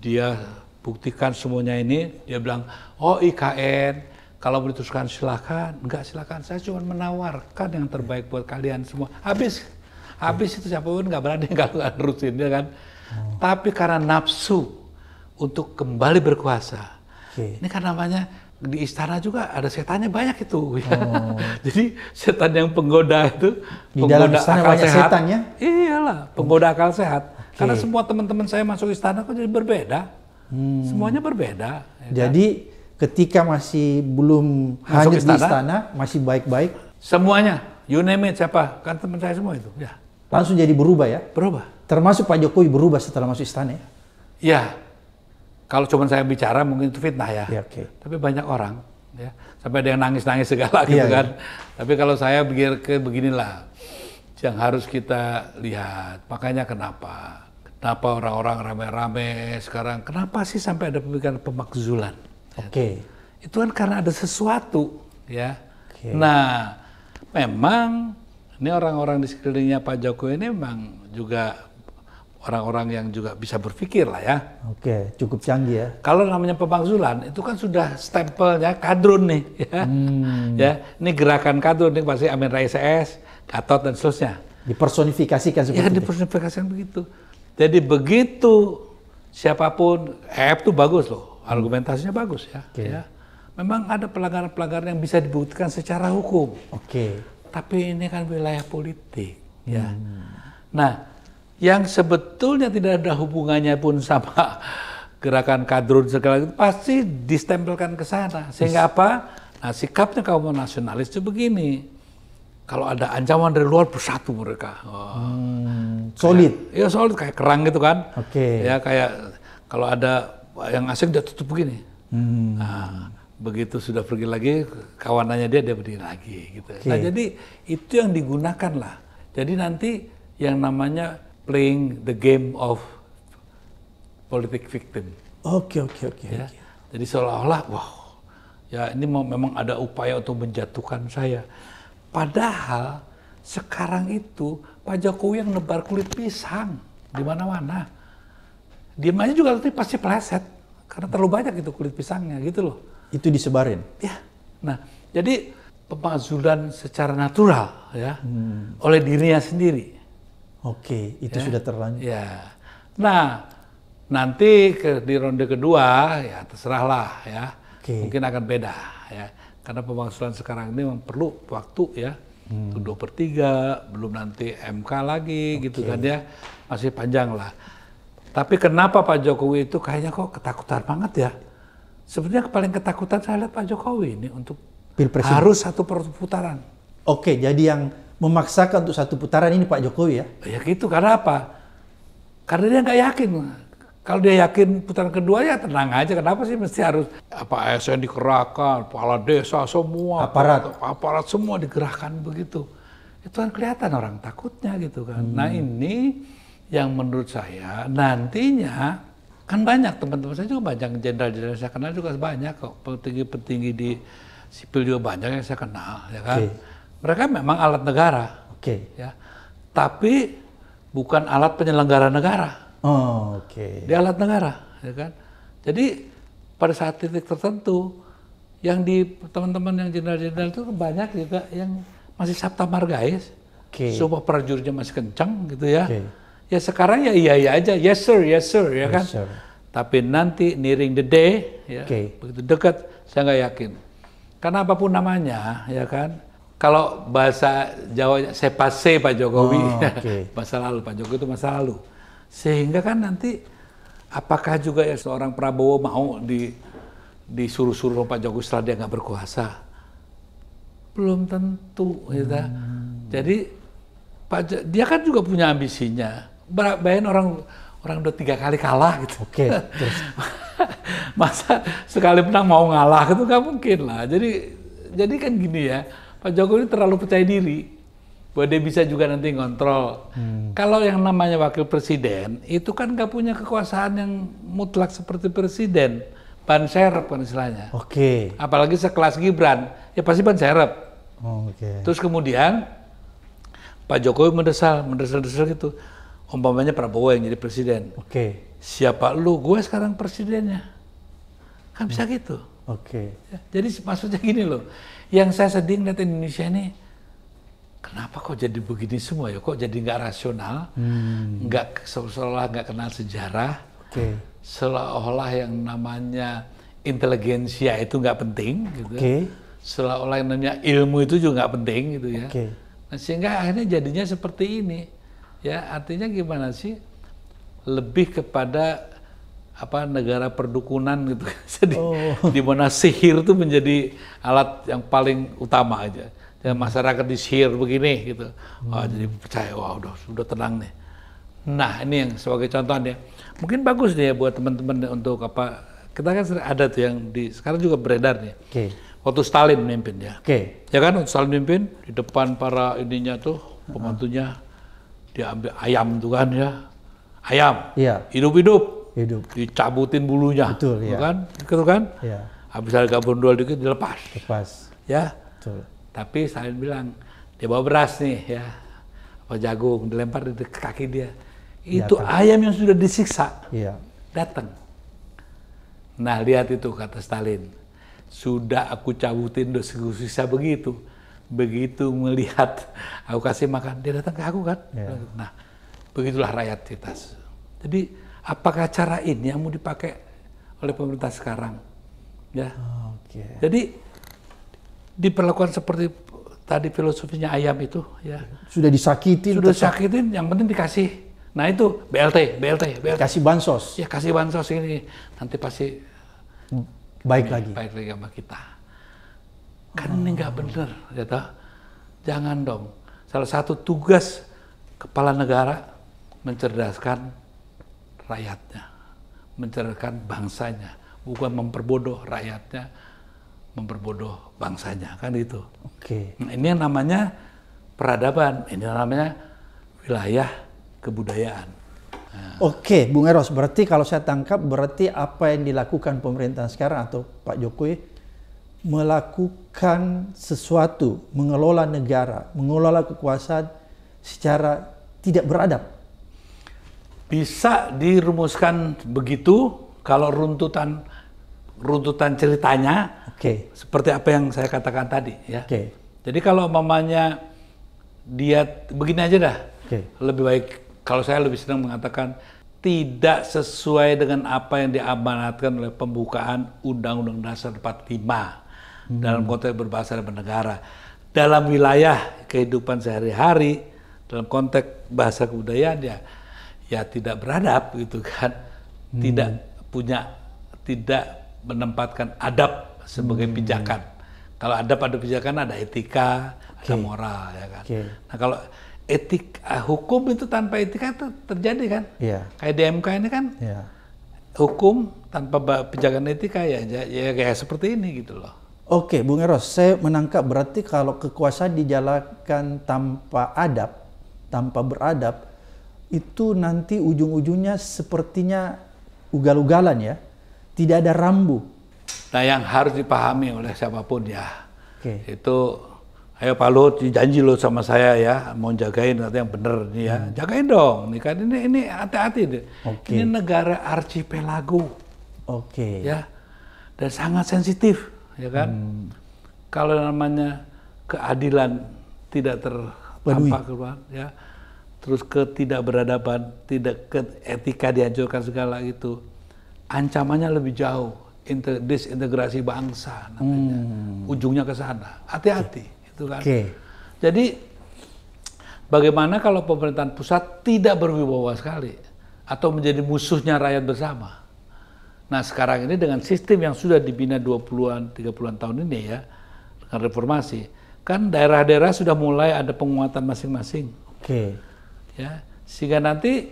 dia buktikan semuanya ini, dia bilang, oh IKN, kalau diteruskan silahkan, enggak silahkan, saya cuma menawarkan yang terbaik buat kalian semua. Habis, habis okay. itu siapapun nggak berani [laughs] kalau nggak rutin, ya kan. Oh. Tapi karena nafsu, untuk kembali berkuasa. Okay. Ini kan namanya di istana juga ada setannya banyak itu. Oh. [laughs] Jadi setan yang penggoda itu, di penggoda dalam istana akal sehat. Setannya? Iyalah, penggoda akal sehat. Okay. Karena semua teman-teman saya masuk istana kok jadi berbeda. Hmm. Semuanya berbeda. Ya kan? jadi kan? ketika masih belum masuk istana, di istana, masih baik-baik. Semuanya, you name it siapa, kan teman saya semua itu. Ya. Langsung jadi berubah ya? Berubah. Termasuk Pak Jokowi berubah setelah masuk istana ya? Ya, kalau cuma saya bicara mungkin itu fitnah ya. ya okay. Tapi banyak orang ya sampai ada yang nangis-nangis segala iya, gitu ya, kan. Tapi kalau saya pikir ke beginilah yang harus kita lihat. Makanya kenapa? Kenapa orang-orang rame-rame sekarang? Kenapa sih sampai ada pemikiran pemakzulan? Oke. Okay. Itu kan karena ada sesuatu ya. Okay. Nah, memang ini orang-orang di sekelilingnya Pak Jokowi ini memang juga orang-orang yang juga bisa berpikir lah ya. Oke, cukup canggih ya. Kalau namanya pemakzulan, itu kan sudah stempelnya kadrun nih, [laughs] ya. Hmm. ya ini gerakan kadrun nih pasti Amin Rais S, Gatot dan seterusnya. Dipersonifikasikan seperti ya, itu. dipersonifikasikan begitu. Jadi begitu siapapun, F itu bagus loh, argumentasinya bagus ya. Okay. ya. Memang ada pelanggaran-pelanggaran yang bisa dibuktikan secara hukum. Oke. Okay. Tapi ini kan wilayah politik, ya. Hmm. Nah, yang sebetulnya tidak ada hubungannya pun sama [laughs] gerakan kadrun segala itu pasti distempelkan ke sana. Sehingga apa? Nah, sikapnya kaum nasionalis itu begini. Kalau ada ancaman dari luar bersatu mereka. Oh. Hmm, solid. ya solid kayak kerang gitu kan. Oke. Okay. Ya kayak kalau ada yang asing dia tutup begini. Hmm. Nah, begitu sudah pergi lagi kawanannya dia dia berdiri lagi gitu. Okay. Nah jadi itu yang digunakan lah. Jadi nanti yang namanya playing the game of politik victim. Oke oke oke. ya? Jadi seolah-olah wow ya ini memang ada upaya untuk menjatuhkan saya. Padahal sekarang itu Pak Jokowi yang nebar kulit pisang di mana-mana. Dia aja juga nanti pasti pleset karena terlalu banyak itu kulit pisangnya gitu loh. Itu disebarin. Ya. Nah, jadi pemakzulan secara natural ya hmm. oleh dirinya sendiri Oke, itu ya. sudah terlanjur. Ya. Nah, nanti ke, di ronde kedua ya terserahlah ya. Okay. Mungkin akan beda ya. Karena pemaksulan sekarang ini memang perlu waktu ya. Hmm. Dua per tiga, belum nanti MK lagi okay. gitu kan ya. Masih panjang lah. Tapi kenapa Pak Jokowi itu kayaknya kok ketakutan banget ya? Sebenarnya paling ketakutan saya lihat Pak Jokowi ini untuk Pilpres harus satu putaran. Oke, jadi yang memaksakan untuk satu putaran ini Pak Jokowi ya? Ya gitu, karena apa? Karena dia nggak yakin. Kalau dia yakin putaran kedua ya tenang aja. Kenapa sih mesti harus apa ASN dikerahkan, kepala desa semua, aparat, aparat semua dikerahkan begitu. Itu kan kelihatan orang takutnya gitu kan. Hmm. Nah ini yang menurut saya nantinya kan banyak teman-teman saya juga banyak jenderal-jenderal saya kenal juga banyak kok petinggi-petinggi di sipil juga banyak yang saya kenal ya kan. Okay mereka memang alat negara. Oke. Okay. Ya. Tapi bukan alat penyelenggara negara. Oh, oke. Okay. Di alat negara, ya kan? Jadi pada saat titik tertentu yang di teman-teman yang jenderal-jenderal itu kan banyak juga yang masih sabta margais. Oke. Okay. Semua prajuritnya masih kencang gitu ya. Okay. Ya sekarang ya iya iya aja, yes sir, yes sir, ya yes, kan? Sir. Tapi nanti nearing the day, ya, okay. begitu dekat, saya nggak yakin. Karena apapun namanya, ya kan, kalau bahasa Jawa saya sepase Pak Jokowi oh, okay. [laughs] masa lalu Pak Jokowi itu masa lalu sehingga kan nanti apakah juga ya seorang Prabowo mau di disuruh-suruh Pak Jokowi setelah dia nggak berkuasa belum tentu ya hmm. jadi Pak jo dia kan juga punya ambisinya bayangin orang orang udah tiga kali kalah gitu okay, [laughs] terus masa sekali menang mau ngalah itu nggak mungkin lah jadi jadi kan gini ya Pak Jokowi terlalu percaya diri bahwa dia bisa juga nanti ngontrol. Hmm. Kalau yang namanya wakil presiden itu kan nggak punya kekuasaan yang mutlak seperti presiden, ban serep kan istilahnya. Oke. Okay. Apalagi sekelas Gibran, ya pasti ban serep. Oh, Oke. Okay. Terus kemudian Pak Jokowi mendesal, mendesal-desal gitu. Umpamanya Prabowo yang jadi presiden. Oke. Okay. Siapa lu? Gue sekarang presidennya. Kan bisa hmm. gitu. Oke. Okay. Ya, jadi maksudnya gini loh yang saya sedih lihat Indonesia ini, kenapa kok jadi begini semua ya? Kok jadi nggak rasional, hmm. nggak hmm. seolah-olah nggak kenal sejarah, okay. seolah-olah yang namanya inteligensia itu nggak penting, gitu. Okay. Seolah-olah yang namanya ilmu itu juga nggak penting, gitu ya. Okay. Nah, sehingga akhirnya jadinya seperti ini, ya. Artinya gimana sih? Lebih kepada apa negara perdukunan gitu kan. [laughs] jadi oh. di mana sihir itu menjadi alat yang paling utama aja dan ya, masyarakat di sihir begini gitu hmm. oh, jadi percaya wah udah sudah tenang nih nah ini yang sebagai contoh nih mungkin bagus nih ya buat teman-teman untuk apa kita kan ada tuh yang di sekarang juga beredar nih okay. waktu Stalin memimpin ya okay. ya kan waktu Stalin memimpin di depan para ininya tuh pembantunya uh -huh. dia ambil ayam tuh kan ya ayam iya. hidup-hidup hidup. Dicabutin bulunya. Betul, ya. Kan? Gitu kan? Ya. Habis harga bondol dikit dilepas. Lepas. Ya. Betul. Tapi saya bilang, dia bawa beras nih ya. Apa jagung, dilempar di kaki dia. Itu ya, ayam yang sudah disiksa. Iya. Datang. Nah, lihat itu kata Stalin. Sudah aku cabutin dosa susah begitu. Begitu melihat aku kasih makan, dia datang ke aku kan. ya. Nah, begitulah rakyat kita. Jadi apakah cara ini yang mau dipakai oleh pemerintah sekarang ya okay. jadi diperlakukan seperti tadi filosofinya ayam itu ya sudah disakiti. sudah sakitin yang penting dikasih nah itu BLT BLT BLT kasih bansos ya kasih bansos ini nanti pasti baik lagi baik lagi sama kita kan oh. ini nggak oh. bener ya toh jangan dong salah satu tugas kepala negara mencerdaskan rakyatnya, mencerahkan bangsanya, bukan memperbodoh rakyatnya, memperbodoh bangsanya, kan itu. Oke. Okay. Nah, ini yang namanya peradaban, ini yang namanya wilayah kebudayaan. Nah. Oke, Bung Eros, berarti kalau saya tangkap berarti apa yang dilakukan pemerintahan sekarang atau Pak Jokowi melakukan sesuatu, mengelola negara, mengelola kekuasaan secara tidak beradab bisa dirumuskan begitu kalau runtutan runtutan ceritanya okay. seperti apa yang saya katakan tadi ya. Okay. Jadi kalau mamanya dia begini aja dah. Okay. Lebih baik kalau saya lebih senang mengatakan tidak sesuai dengan apa yang diamanatkan oleh pembukaan Undang-Undang Dasar 45 hmm. dalam konteks berbahasa dan bernegara. Dalam wilayah kehidupan sehari-hari, dalam konteks bahasa kebudayaan ya ya tidak beradab gitu kan, hmm. tidak punya, tidak menempatkan adab sebagai hmm. pijakan. Kalau ada pada pijakan ada etika, okay. ada moral ya kan. Okay. Nah kalau etik eh, hukum itu tanpa etika itu terjadi kan? Yeah. Kayak DMK ini kan yeah. hukum tanpa pijakan etika ya, ya ya kayak seperti ini gitu loh. Oke, Bung Eros, saya menangkap berarti kalau kekuasaan dijalankan tanpa adab, tanpa beradab, itu nanti ujung-ujungnya sepertinya ugal-ugalan ya. Tidak ada rambu. Nah yang harus dipahami oleh siapapun ya. Okay. Itu ayo Pak Lut, janji lo sama saya ya, mau jagain nanti yang bener nih ya. Hmm. Jagain dong, nih kan ini ini hati-hati deh. Okay. Ini negara archipelago. Oke. Okay. Ya. Dan sangat sensitif, ya kan? Hmm. Kalau namanya keadilan tidak ter ya terus ketidakberadaban, tidak ke etika dihancurkan segala itu, ancamannya lebih jauh, inter, disintegrasi bangsa hmm. ujungnya ke sana. Hati-hati, okay. itu kan. Okay. Jadi bagaimana kalau pemerintahan pusat tidak berwibawa sekali atau menjadi musuhnya rakyat bersama? Nah sekarang ini dengan sistem yang sudah dibina 20-an, 30-an tahun ini ya, dengan reformasi, kan daerah-daerah sudah mulai ada penguatan masing-masing. Oke. Okay ya sehingga nanti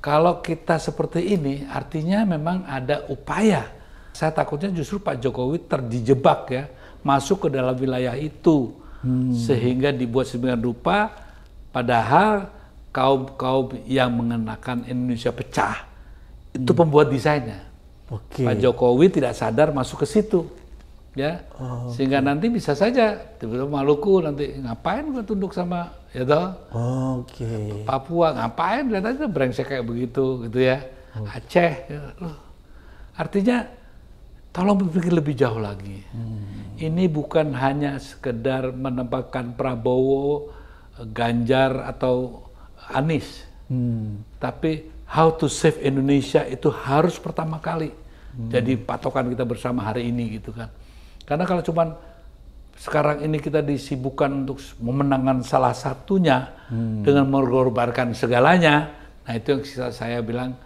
kalau kita seperti ini artinya memang ada upaya saya takutnya justru Pak Jokowi terjebak ya masuk ke dalam wilayah itu hmm. sehingga dibuat sedemikian rupa padahal kaum-kaum yang mengenakan Indonesia pecah hmm. itu pembuat desainnya okay. Pak Jokowi tidak sadar masuk ke situ ya oh, sehingga nanti bisa saja tiba-tiba Maluku nanti ngapain gue tunduk sama ya toh. Oke. Okay. Papua ngapain lihat aja brengsek kayak begitu gitu ya. Okay. Hmm. Aceh, ya. Artinya tolong berpikir lebih jauh lagi. Hmm. Ini bukan hanya sekedar menempatkan Prabowo, Ganjar atau Anies. Hmm. Tapi how to save Indonesia itu harus pertama kali hmm. jadi patokan kita bersama hari ini gitu kan. Karena kalau cuman sekarang ini kita disibukkan untuk memenangkan salah satunya hmm. dengan mengorbankan segalanya. Nah itu yang saya bilang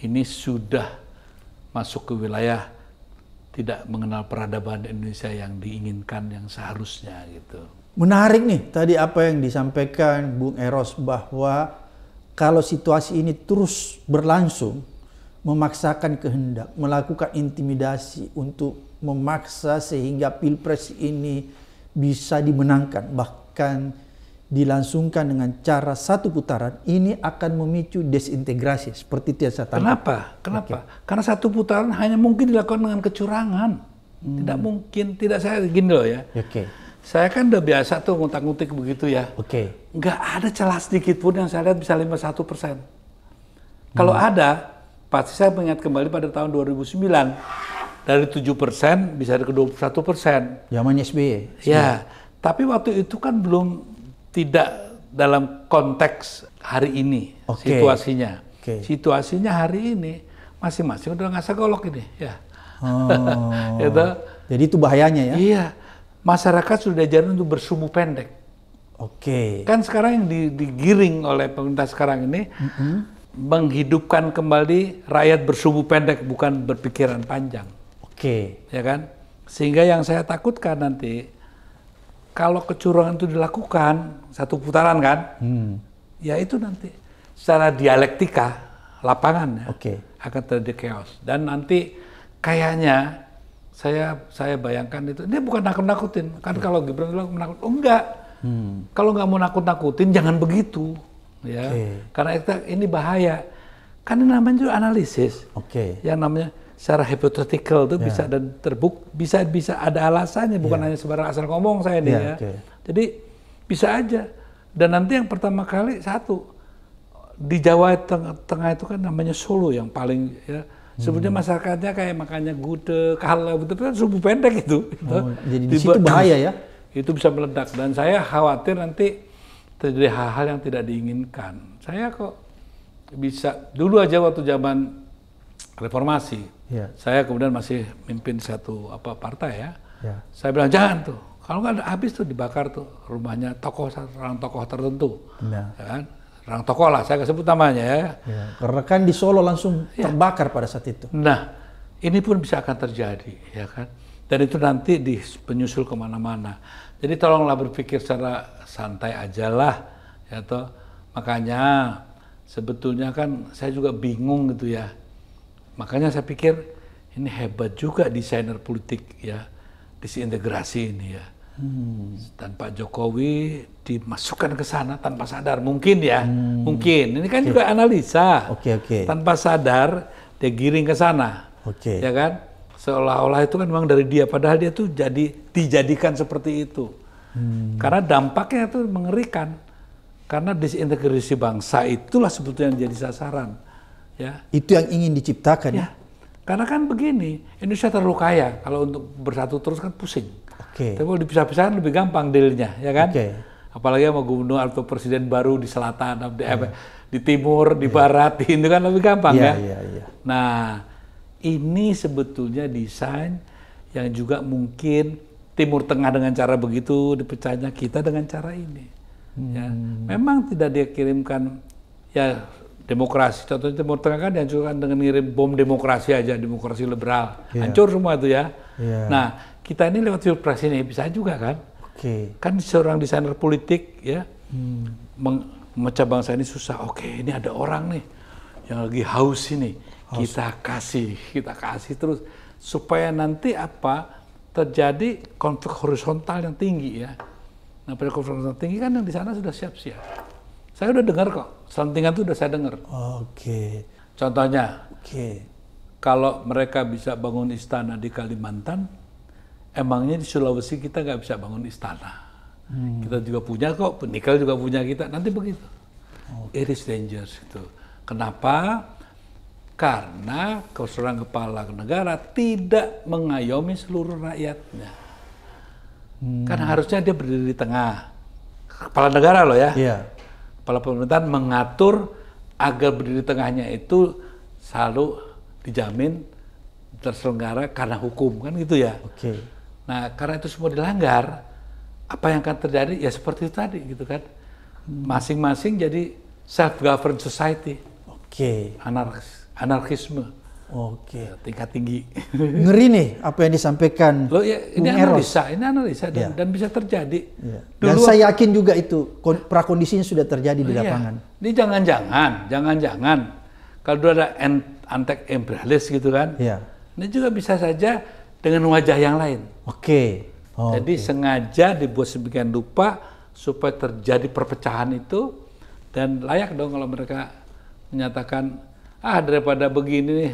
ini sudah masuk ke wilayah tidak mengenal peradaban Indonesia yang diinginkan yang seharusnya gitu. Menarik nih tadi apa yang disampaikan Bung Eros bahwa kalau situasi ini terus berlangsung memaksakan kehendak, melakukan intimidasi untuk memaksa sehingga pilpres ini bisa dimenangkan bahkan dilangsungkan dengan cara satu putaran ini akan memicu desintegrasi seperti tiasa tanam. Kenapa? Kenapa? Karena satu putaran hanya mungkin dilakukan dengan kecurangan. Hmm. Tidak mungkin, tidak saya gini loh ya. Oke. Okay. Saya kan udah biasa tuh ngutak-ngutik begitu ya. Oke. Okay. Nggak ada celah sedikit pun yang saya lihat bisa 51 persen. Kalau hmm. ada, pasti saya mengingat kembali pada tahun 2009 dari 7% bisa ke 21%. Zaman SBY. Ya, tapi waktu itu kan belum tidak dalam konteks hari ini okay. situasinya. Okay. Situasinya hari ini masing-masing udah nggak segolok ini, ya. Oh. [laughs] itu. Jadi itu bahayanya ya. Iya. Masyarakat sudah jarang untuk bersumbu pendek. Oke. Okay. Kan sekarang yang digiring oleh pemerintah sekarang ini mm -hmm. menghidupkan kembali rakyat bersumbu pendek bukan berpikiran panjang. Oke. Okay. Ya kan? Sehingga yang saya takutkan nanti kalau kecurangan itu dilakukan satu putaran kan, hmm. ya itu nanti secara dialektika lapangan ya okay. akan terjadi chaos dan nanti kayaknya saya saya bayangkan itu dia bukan nakut nakutin kan okay. kalau Gibran bilang menakut oh enggak hmm. kalau nggak mau nakut nakutin jangan begitu ya okay. karena ini bahaya kan ini namanya juga analisis okay. yang namanya secara hipotetikal itu yeah. bisa dan terbuk bisa bisa ada alasannya bukan yeah. hanya sebarang asal ngomong saya nih yeah, ya. ya. Okay. Jadi bisa aja. Dan nanti yang pertama kali satu di Jawa Teng Tengah itu kan namanya Solo yang paling ya Sebenarnya hmm. masyarakatnya kayak makanya gude, kalah, betul kan subuh pendek itu. Oh, gitu. Oh, jadi di situ bahaya ya? Itu bisa meledak dan saya khawatir nanti terjadi hal-hal yang tidak diinginkan. Saya kok bisa dulu aja waktu zaman reformasi Yeah. Saya kemudian masih mimpin satu apa partai ya. Yeah. Saya bilang jangan tuh. Kalau nggak habis tuh dibakar tuh rumahnya tokoh orang tokoh tertentu. Nah. Ya kan? Orang tokoh lah, saya sebut namanya ya. ya. Karena kan di Solo langsung ya. terbakar pada saat itu. Nah, ini pun bisa akan terjadi, ya kan? Dan itu nanti di penyusul kemana-mana. Jadi tolonglah berpikir secara santai aja lah. ya toh. Makanya sebetulnya kan saya juga bingung gitu ya Makanya saya pikir ini hebat juga desainer politik ya disintegrasi ini ya. Hmm. Dan Jokowi dimasukkan ke sana tanpa sadar mungkin ya, hmm. mungkin. Ini kan okay. juga analisa. Oke okay, oke. Okay. Tanpa sadar dia giring ke sana. Oke. Okay. Ya kan? Seolah-olah itu kan memang dari dia padahal dia tuh jadi dijadikan seperti itu. Hmm. Karena dampaknya itu mengerikan. Karena disintegrasi bangsa itulah sebetulnya yang jadi sasaran Ya. Itu yang ingin diciptakan. Ya. ya. Karena kan begini, Indonesia terlalu kaya. Kalau untuk bersatu terus kan pusing. Okay. Tapi kalau dipisah-pisahkan lebih gampang dealnya, ya kan? Okay. Apalagi sama gubernur atau presiden baru di selatan, di, yeah. di timur, di yeah. barat, di itu kan lebih gampang yeah, ya. Yeah, yeah. Nah, ini sebetulnya desain yang juga mungkin Timur Tengah dengan cara begitu dipecahnya kita dengan cara ini. Ya. Hmm. Ya, memang tidak dikirimkan ya demokrasi contohnya Timur Tengah kan dihancurkan dengan ngirim bom demokrasi aja demokrasi liberal yeah. hancur semua itu ya yeah. nah kita ini lewat pilpres ini bisa juga kan okay. kan seorang desainer politik ya hmm. memecah bangsa ini susah oke okay, ini ada orang nih yang lagi haus ini haus. kita kasih kita kasih terus supaya nanti apa terjadi konflik horizontal yang tinggi ya nah pada konflik horizontal tinggi kan yang di sana sudah siap-siap saya udah dengar kok. Selentingan itu udah saya dengar. Oke. Okay. Contohnya. Oke. Okay. Kalau mereka bisa bangun istana di Kalimantan, emangnya di Sulawesi kita nggak bisa bangun istana. Hmm. Kita juga punya kok, nikel juga punya kita. Nanti begitu. Okay. It is dangerous itu. Kenapa? Karena keseorang kepala negara tidak mengayomi seluruh rakyatnya. Hmm. Kan harusnya dia berdiri di tengah. Kepala negara loh ya. Yeah kepala pemerintahan mengatur agar berdiri tengahnya itu selalu dijamin terselenggara karena hukum kan gitu ya. Oke. Okay. Nah karena itu semua dilanggar, apa yang akan terjadi ya seperti itu tadi gitu kan. Masing-masing jadi self governed society. Oke. Okay. Anarkis, anarkisme. Oke. Ya, tingkat tinggi. [laughs] Ngeri nih apa yang disampaikan. Lo ya, ini Bung analisa, ini analisa dan, ya. dan bisa terjadi. Ya. Dan Dulu, saya yakin juga itu prakondisinya sudah terjadi di iya. lapangan. Ya. Ini jangan-jangan, jangan-jangan kalau dulu ada antek imperialis gitu kan. Ya. Ini juga bisa saja dengan wajah yang lain. Oke. Oh, Jadi okay. sengaja dibuat sebagian lupa supaya terjadi perpecahan itu dan layak dong kalau mereka menyatakan ah daripada begini nih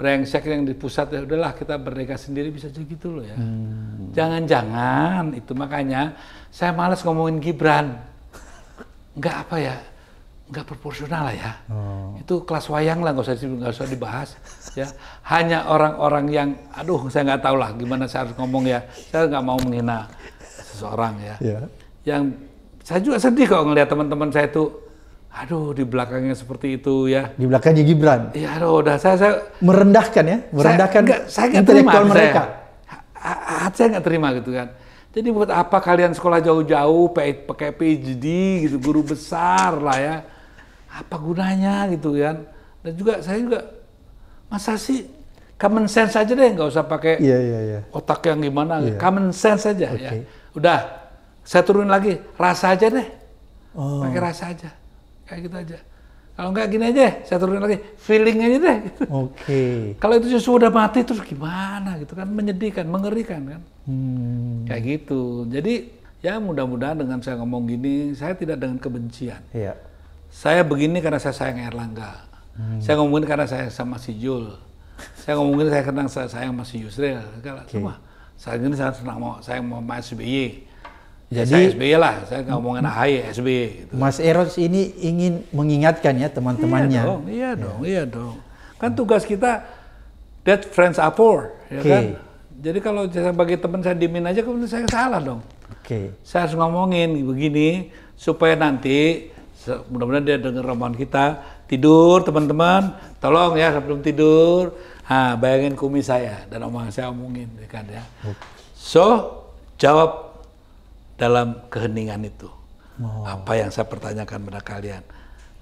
brengsek yang di pusat ya udahlah kita berdeka sendiri bisa jadi gitu loh ya. Hmm. Jangan-jangan hmm. itu makanya saya malas ngomongin Gibran. Enggak apa ya, enggak proporsional lah ya. Hmm. Itu kelas wayang lah nggak usah, nggak usah dibahas ya. Hanya orang-orang yang aduh saya nggak tahu lah gimana saya harus ngomong ya. Saya nggak mau menghina seseorang ya. Yeah. Yang saya juga sedih kok ngelihat teman-teman saya itu Aduh, di belakangnya seperti itu ya. Di belakangnya Gibran. ya aduh, udah saya, saya merendahkan ya, merendahkan saya, enggak, gitu, saya enggak intelektual terima, mereka. hati saya nggak terima gitu kan. Jadi buat apa kalian sekolah jauh-jauh, pakai PhD gitu, guru besar lah ya. Apa gunanya gitu kan? Dan juga saya juga masa sih common sense aja deh, nggak usah pakai yeah, yeah, yeah. otak yang gimana. Yeah. Common sense aja okay. ya. Udah, saya turunin lagi, rasa aja deh. Oh. Pakai rasa aja kayak gitu aja kalau nggak gini aja saya turunin lagi feeling aja deh gitu. oke okay. kalau itu sudah udah mati terus gimana gitu kan menyedihkan mengerikan kan hmm. kayak gitu jadi ya mudah-mudahan dengan saya ngomong gini saya tidak dengan kebencian yeah. saya begini karena saya sayang Erlangga hmm. saya ngomongin karena saya sama si Jul saya ngomongin saya kenang saya sayang sama si Yusril kalau okay. semua saya ini saya senang mau saya mau masuk SBY Ya, jadi SBY lah, saya ngomongin AHY, SBY. Gitu. Mas Eros ini ingin mengingatkan ya teman-temannya. Iya dong, iya ya. dong, iya dong. Kan tugas kita that friends are poor, ya okay. kan? Jadi kalau saya bagi teman saya dimin aja, kemudian saya salah dong. Oke. Okay. Saya harus ngomongin begini supaya nanti mudah-mudahan dia dengar rombongan kita tidur teman-teman, tolong ya sebelum tidur, ha, bayangin kumis saya dan omongan saya omongin, ya kan ya. So jawab dalam keheningan itu. Oh. Apa yang saya pertanyakan pada kalian.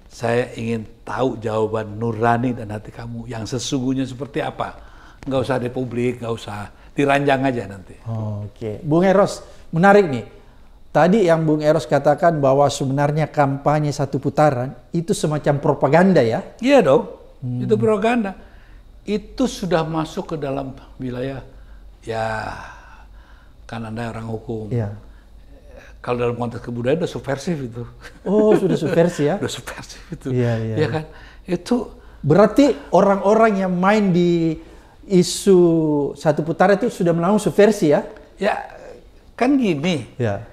Saya ingin tahu jawaban nurani dan hati kamu yang sesungguhnya seperti apa. Nggak usah di publik, nggak usah diranjang aja nanti. Oh, Oke, okay. Bung Eros, menarik nih. Tadi yang Bung Eros katakan bahwa sebenarnya kampanye satu putaran itu semacam propaganda ya? Iya dong, hmm. itu propaganda. Itu sudah masuk ke dalam wilayah ya kan anda orang hukum. Iya kalau dalam konteks kebudayaan sudah subversif itu. Oh, sudah [laughs] subversif ya? sudah subversif itu. Iya, iya. Ya kan? Itu berarti orang-orang yang main di isu satu putaran itu sudah melakukan subversi ya? Ya, kan gini. Ya.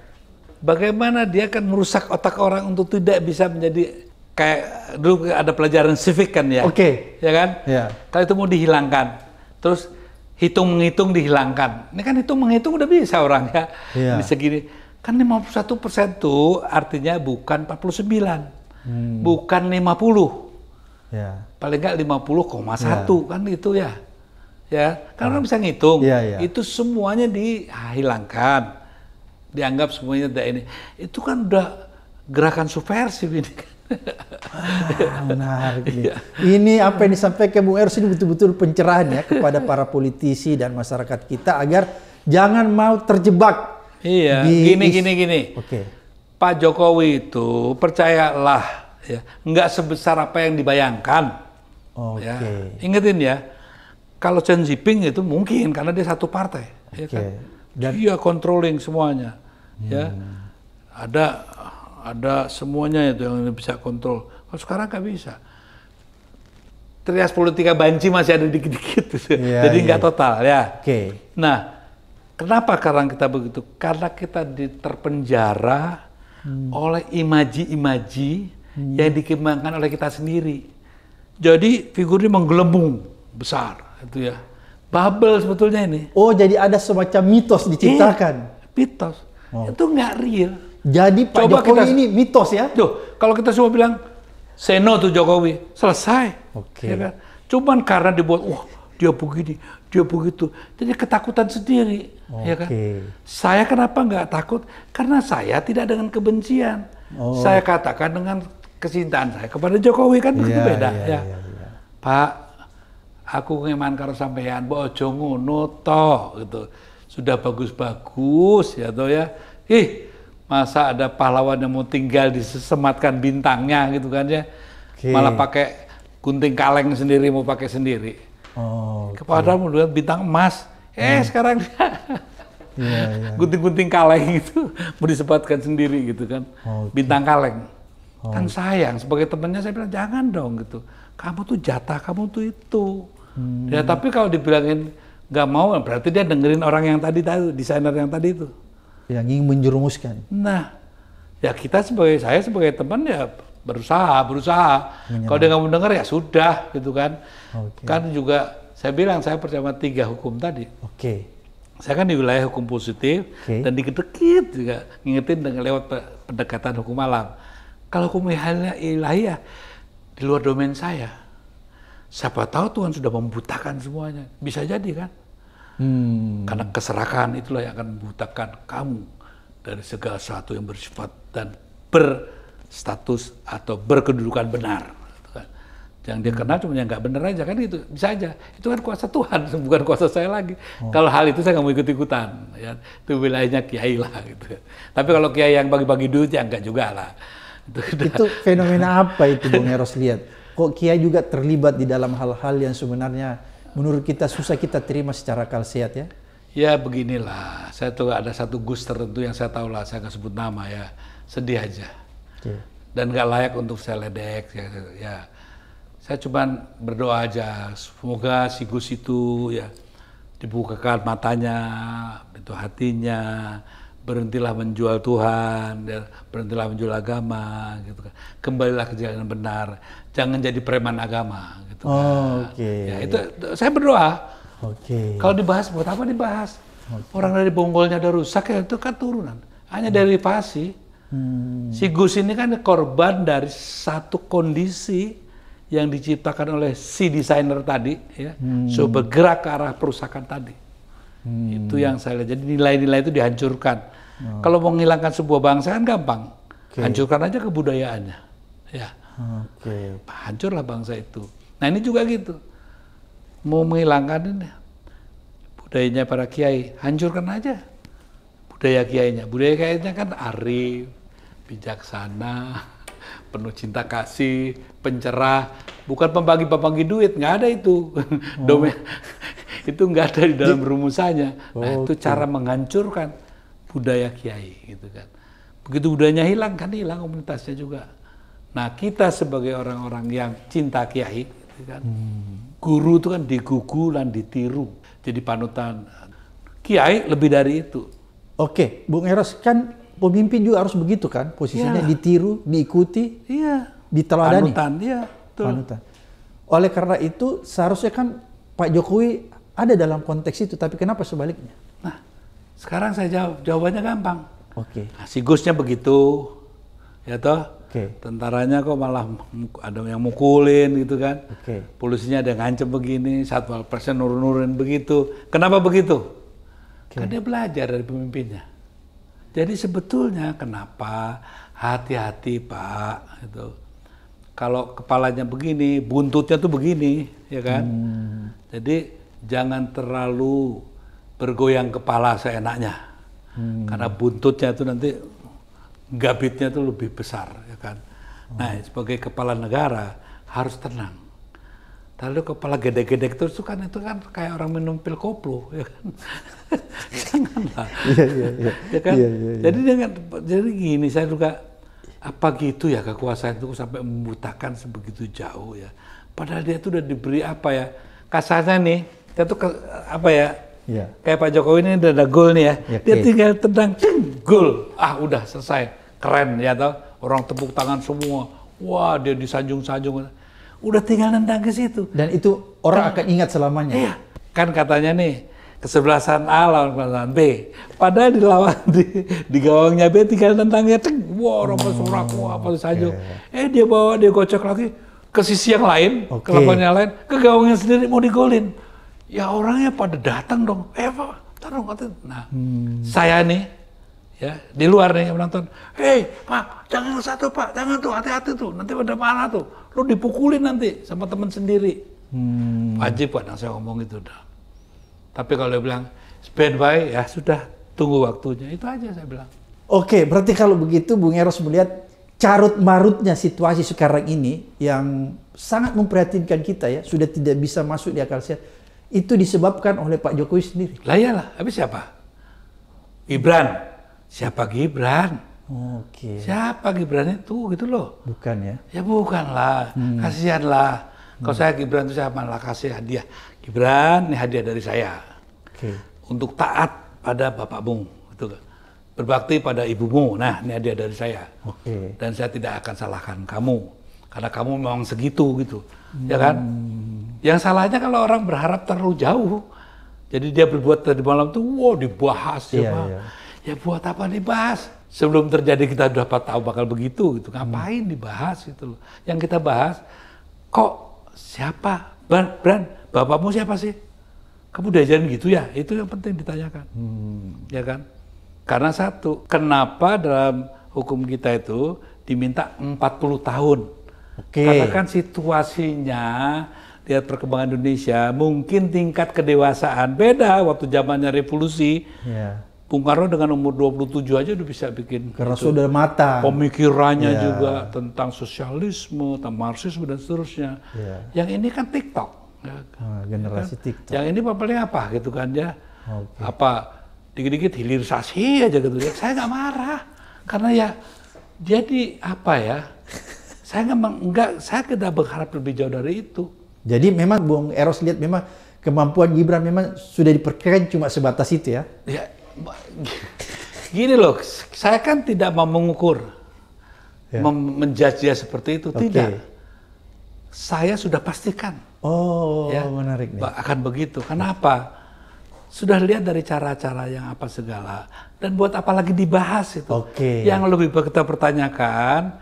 Bagaimana dia kan merusak otak orang untuk tidak bisa menjadi kayak dulu ada pelajaran civic kan ya? Oke. Okay. Ya kan? Ya. Kalau itu mau dihilangkan. Terus hitung menghitung dihilangkan. Ini kan hitung menghitung udah bisa orang ya. ya. gini. segini Kan 51 persen tuh artinya bukan 49, hmm. bukan 50. Ya. Paling nggak 50,1 ya. kan itu ya. Ya, karena orang bisa ngitung. Ya, ya. Itu semuanya dihilangkan. Dianggap semuanya tidak ini. Itu kan udah gerakan subversif ini Ah, menarik iya. Ini apa yang disampaikan Bung Eros ini betul-betul pencerahan ya kepada para politisi dan masyarakat kita agar jangan mau terjebak Iya, di, gini gini gini. Oke. Okay. Pak Jokowi itu percayalah ya, nggak sebesar apa yang dibayangkan. Ya. Oke. Okay. Ya. Ingetin ya, kalau Chen Jinping itu mungkin karena dia satu partai, okay. ya kan? Dan, dia controlling semuanya, ya. hmm. ya. Ada ada semuanya itu yang bisa kontrol. Kalau sekarang nggak bisa. Trias politika banci masih ada dikit-dikit, iya, [laughs] jadi nggak yeah. total ya. Oke. Okay. Nah, Kenapa sekarang kita begitu? Karena kita diterpenjara hmm. oleh imaji-imaji hmm. yang dikembangkan oleh kita sendiri. Jadi figurnya menggelembung besar itu ya. Bubble sebetulnya ini. Oh, jadi ada semacam mitos iya, diciptakan. Eh, mitos. Oh. Itu nggak real. Jadi Pak Coba Jokowi kita, ini mitos ya? Tuh, kalau kita semua bilang seno tuh Jokowi, selesai. Oke. Okay. Ya kan? Cuman karena dibuat, wah dia begini, dia begitu. Jadi ketakutan sendiri, okay. ya kan? Saya kenapa nggak takut? Karena saya tidak dengan kebencian. Oh. Saya katakan dengan kesintaan saya kepada Jokowi kan begitu yeah, beda, yeah, ya. Yeah, yeah. Pak, aku ngeman karo sampean, bo ojo ngono to, gitu. Sudah bagus-bagus ya toh ya. Ih, masa ada pahlawan yang mau tinggal disematkan bintangnya gitu kan ya. Okay. Malah pakai gunting kaleng sendiri mau pakai sendiri. Oh, Kepada okay. bintang emas. Eh hmm. sekarang dia yeah, yeah. gunting-gunting kaleng itu mau [laughs] disebatkan sendiri gitu kan. Okay. Bintang kaleng. Oh. Kan sayang sebagai temannya saya bilang jangan dong gitu. Kamu tuh jatah kamu tuh itu. Hmm. Ya tapi kalau dibilangin nggak mau berarti dia dengerin orang yang tadi tahu desainer yang tadi itu. Yang ingin menjerumuskan. Nah, ya kita sebagai saya sebagai teman ya berusaha berusaha. Kalau dia nggak mau denger ya sudah gitu kan. Okay. Kan juga saya bilang saya percaya tiga hukum tadi. Oke. Okay. Saya kan di wilayah hukum positif okay. dan dikit-dikit juga ngingetin dengan lewat pendekatan hukum alam. Kalau hukum ilahiyah di luar domain saya, siapa tahu Tuhan sudah membutakan semuanya. Bisa jadi kan? Hmm. Karena keserakahan itulah yang akan membutakan kamu dari segala sesuatu yang bersifat dan berstatus atau berkedudukan benar yang dia kenal cuma yang nggak bener aja kan itu bisa aja itu kan kuasa Tuhan [laughs] bukan kuasa saya lagi oh. kalau hal itu saya nggak mau ikut ikutan ya itu wilayahnya kiai lah [laughs] gitu tapi kalau kiai yang bagi-bagi duit ya nggak juga lah itu, itu fenomena [laughs] apa itu Bung Eros lihat kok kiai juga terlibat di dalam hal-hal yang sebenarnya menurut kita susah kita terima secara kalsiat ya ya beginilah saya tuh ada satu gus tertentu yang saya tahu lah saya nggak sebut nama ya sedih aja okay. dan nggak layak untuk saya ledek ya, ya saya cuman berdoa aja, semoga si Gus itu ya dibukakan matanya, itu hatinya, berhentilah menjual Tuhan, ya, berhentilah menjual agama, gitu kan. Kembalilah ke jalan benar, jangan jadi preman agama, gitu oh, Oke. Okay. Ya, itu saya berdoa. Oke. Okay. Kalau dibahas buat apa dibahas? Okay. Orang dari bonggolnya ada rusak ya itu kan turunan. Hanya hmm. dari Hmm. Si Gus ini kan korban dari satu kondisi yang diciptakan oleh si desainer tadi ya hmm. so bergerak ke arah perusakan tadi hmm. itu yang saya lihat jadi nilai-nilai itu dihancurkan oh. kalau mau menghilangkan sebuah bangsa kan gampang okay. hancurkan aja kebudayaannya ya okay. hancurlah bangsa itu nah ini juga gitu mau menghilangkan ini budayanya para kiai hancurkan aja budaya kiainya budaya kiainya kan arif bijaksana penuh cinta kasih, pencerah, bukan pembagi-pembagi duit, nggak ada itu. Oh. [laughs] [laughs] itu nggak ada di dalam rumusannya. Oh, nah, itu cara menghancurkan budaya kiai gitu kan. Begitu budayanya hilang kan hilang komunitasnya juga. Nah, kita sebagai orang-orang yang cinta kiai gitu kan. Hmm. Guru itu kan digugu dan ditiru. Jadi panutan kiai lebih dari itu. Oke, Bung Eros kan pemimpin juga harus begitu kan posisinya ya. ditiru diikuti ya. diteladani panutan ya betul. panutan oleh karena itu seharusnya kan Pak Jokowi ada dalam konteks itu tapi kenapa sebaliknya nah sekarang saya jawab jawabannya gampang oke okay. nah, si begitu ya toh okay. tentaranya kok malah ada yang mukulin gitu kan okay. polisinya ada yang ngancem begini satpol persen nurun-nurun begitu kenapa begitu okay. kan dia belajar dari pemimpinnya jadi sebetulnya kenapa hati-hati Pak itu Kalau kepalanya begini, buntutnya tuh begini, ya kan? Hmm. Jadi jangan terlalu bergoyang kepala seenaknya. Hmm. Karena buntutnya itu nanti gabitnya itu lebih besar, ya kan? Hmm. Nah, sebagai kepala negara harus tenang Lalu kepala gede-gede itu kan itu kan kayak orang minum pil koplo, ya kan? Iya. Janganlah. Iya, iya, iya. Ya kan? Iya, jadi dengan jadi gini saya juga apa gitu ya kekuasaan itu sampai membutakan sebegitu jauh ya. Padahal dia tuh udah diberi apa ya? Kasarnya nih, dia tuh apa ya? Yeah. Kayak Pak Jokowi ini udah ada goal nih ya. Yeah, dia okay. tinggal tendang, gol. Ah, udah selesai. Keren ya tau. Orang tepuk tangan semua. Wah, dia disanjung-sanjung udah tinggal nendang ke situ. Dan itu orang kan, akan ingat selamanya. Iya. Kan katanya nih, kesebelasan A lawan kesebelasan B. Padahal di lawan di, di gawangnya B tinggal nendangnya teng. Wah, orang hmm, surak, wow, apa saja. Okay. Eh dia bawa dia gocek lagi ke sisi yang lain, okay. ke lapangan lain, ke gawangnya sendiri mau digolin. Ya orangnya pada datang dong. Eh, apa? Taruh, Nah, hmm. saya nih ya di luar nih menonton hei pak jangan satu pak jangan tuh hati-hati tuh nanti pada mana tuh lu dipukulin nanti sama temen sendiri hmm. wajib pak yang saya ngomong itu dah tapi kalau dia bilang spend by ya sudah tunggu waktunya itu aja saya bilang oke berarti kalau begitu bung eros melihat carut marutnya situasi sekarang ini yang sangat memprihatinkan kita ya sudah tidak bisa masuk di akal sehat itu disebabkan oleh Pak Jokowi sendiri. Lah iyalah, habis siapa? Ibran siapa Gibran? Oke. Okay. Siapa Gibran itu gitu loh? Bukan ya? Ya bukan lah, hmm. kasihan lah. Hmm. Kalau saya Gibran itu siapa? malah kasih hadiah. Gibran, ini hadiah dari saya. Okay. Untuk taat pada bapakmu, gitu. Berbakti pada ibumu. Nah, ini hadiah dari saya. Okay. Dan saya tidak akan salahkan kamu karena kamu memang segitu gitu. Hmm. Ya kan? Hmm. Yang salahnya kalau orang berharap terlalu jauh. Jadi dia berbuat tadi malam tuh, wow dibahas ya. Yeah. Ya buat apa dibahas? Sebelum terjadi kita dapat tahu bakal begitu gitu. Hmm. Ngapain hmm. dibahas Itu loh. Yang kita bahas kok siapa? Bran, Bran, bapakmu siapa sih? Kamu jalan gitu ya? Itu yang penting ditanyakan. Hmm. Ya kan? Karena satu, kenapa dalam hukum kita itu diminta 40 tahun. Okay. kan situasinya, lihat perkembangan Indonesia, mungkin tingkat kedewasaan beda waktu zamannya revolusi. Yeah. Bung Karno dengan umur 27 aja udah bisa bikin karena gitu. sudah mata pemikirannya yeah. juga tentang sosialisme, tentang marxisme dan seterusnya. Yeah. Yang ini kan TikTok. Ya, nah, generasi ya kan? TikTok. Yang ini paling apa gitu kan ya? Okay. Apa dikit-dikit hilirisasi aja gitu. Ya, saya nggak marah karena ya jadi apa ya? saya nggak enggak, saya tidak berharap lebih jauh dari itu. Jadi memang Bung Eros lihat memang kemampuan Gibran memang sudah diperkirakan cuma sebatas itu ya. Ya gini loh, saya kan tidak mau mengukur, ya. menjudge seperti itu okay. tidak. Saya sudah pastikan. Oh, ya, menarik nih. Akan begitu. Kenapa? Sudah lihat dari cara-cara yang apa segala dan buat apa lagi dibahas itu. Oke. Okay. Yang lebih kita pertanyakan,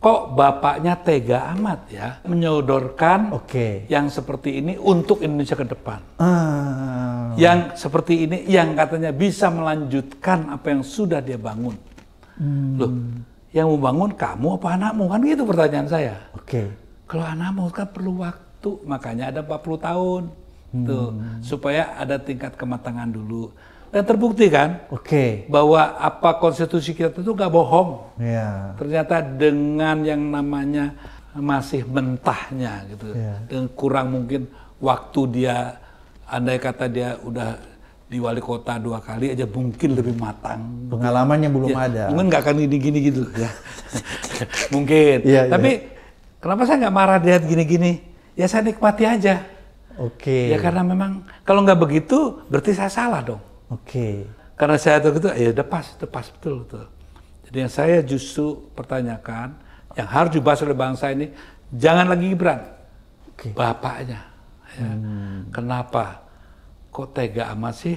kok bapaknya tega amat ya menyodorkan okay. yang seperti ini untuk Indonesia ke depan. Uh. Yang seperti ini yang katanya bisa melanjutkan apa yang sudah dia bangun. Hmm. Loh, yang mau bangun kamu apa anakmu? Kan gitu pertanyaan saya. Oke. Kalau anakmu kan perlu waktu, makanya ada 40 tahun. Hmm. Tuh, supaya ada tingkat kematangan dulu. Dan eh, terbukti kan okay. bahwa apa konstitusi kita itu nggak bohong. Yeah. Ternyata dengan yang namanya masih mentahnya gitu, yeah. dengan kurang mungkin waktu dia, andai kata dia udah di wali kota dua kali aja mungkin lebih matang. Pengalamannya belum ya, ada. Mungkin nggak akan gini-gini gitu ya. [laughs] mungkin. Yeah, iya. Tapi yeah. kenapa saya nggak marah lihat gini-gini? Ya saya nikmati aja. Oke. Okay. Ya karena memang kalau nggak begitu berarti saya salah dong. Oke. Karena saya tahu itu, ya udah pas, itu pas betul betul. Jadi yang saya justru pertanyakan, yang harus dibahas oleh bangsa ini, jangan lagi Gibran, okay. bapaknya. Ya. Hmm. Kenapa? Kok tega amat sih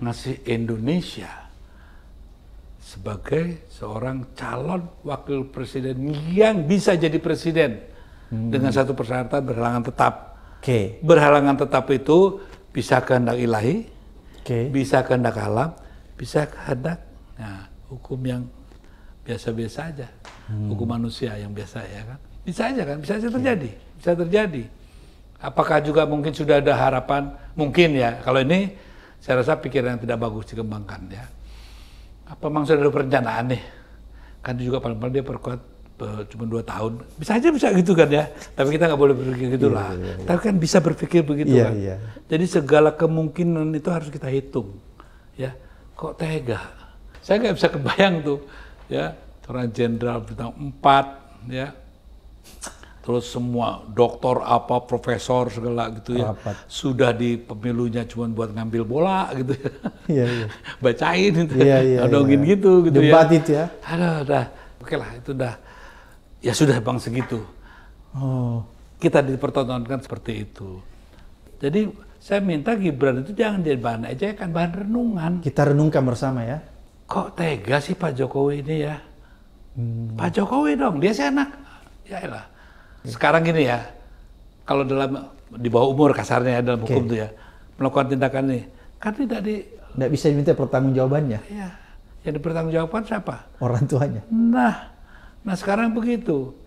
ngasih Indonesia sebagai seorang calon wakil presiden yang bisa jadi presiden hmm. dengan satu persyaratan berhalangan tetap. Okay. Berhalangan tetap itu bisa kehendak ilahi, Okay. Bisa kehendak alam, bisa kehendak nah, hukum yang biasa-biasa aja, hmm. hukum manusia yang biasa ya kan. Bisa aja kan, bisa aja terjadi, okay. bisa terjadi. Apakah juga mungkin sudah ada harapan? Mungkin ya. Kalau ini saya rasa pikiran yang tidak bagus dikembangkan ya. Apa memang sudah ada perencanaan nih? Kan juga paling-paling dia perkuat Eh, cuma dua tahun bisa aja bisa gitu kan ya tapi kita nggak boleh berpikir gitulah iya, iya, iya. tapi kan bisa berpikir begitu iya, kan iya. jadi segala kemungkinan itu harus kita hitung ya kok tega saya nggak bisa kebayang tuh ya seorang jenderal bintang empat ya terus semua doktor apa profesor segala gitu ya Rapat. sudah di pemilunya cuma buat ngambil bola gitu ya, iya, iya. [laughs] bacain gitu, iya, iya, iya. gitu gitu Debat ya. itu ya. Aduh, udah, oke lah itu udah ya sudah bang segitu. Oh, kita dipertontonkan seperti itu. Jadi saya minta Gibran itu jangan jadi bahan kan bahan renungan. Kita renungkan bersama ya. Kok tega sih Pak Jokowi ini ya? Hmm. Pak Jokowi dong, dia sih anak. Ya elah. Sekarang gini ya, kalau dalam di bawah umur kasarnya ya, dalam hukum okay. ya, melakukan tindakan ini, kan tidak di... Tidak bisa diminta pertanggungjawabannya. Iya. Yang dipertanggungjawabkan siapa? Orang tuanya. Nah, Nah sekarang begitu,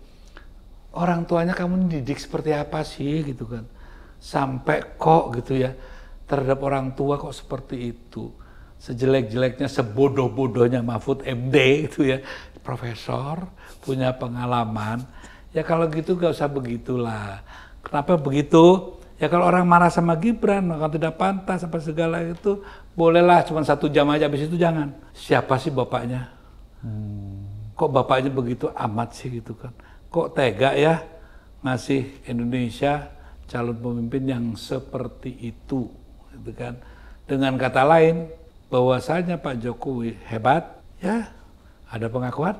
orang tuanya kamu didik seperti apa sih gitu kan, sampai kok gitu ya terhadap orang tua kok seperti itu, sejelek-jeleknya, sebodoh-bodohnya Mahfud MD gitu ya, profesor punya pengalaman, ya kalau gitu gak usah begitulah. Kenapa begitu? Ya kalau orang marah sama Gibran, kalau tidak pantas apa segala itu, bolehlah cuma satu jam aja, habis itu jangan. Siapa sih bapaknya? Hmm kok bapaknya begitu amat sih gitu kan. Kok tega ya ngasih Indonesia calon pemimpin yang seperti itu gitu kan. Dengan kata lain bahwasanya Pak Jokowi hebat ya ada pengakuan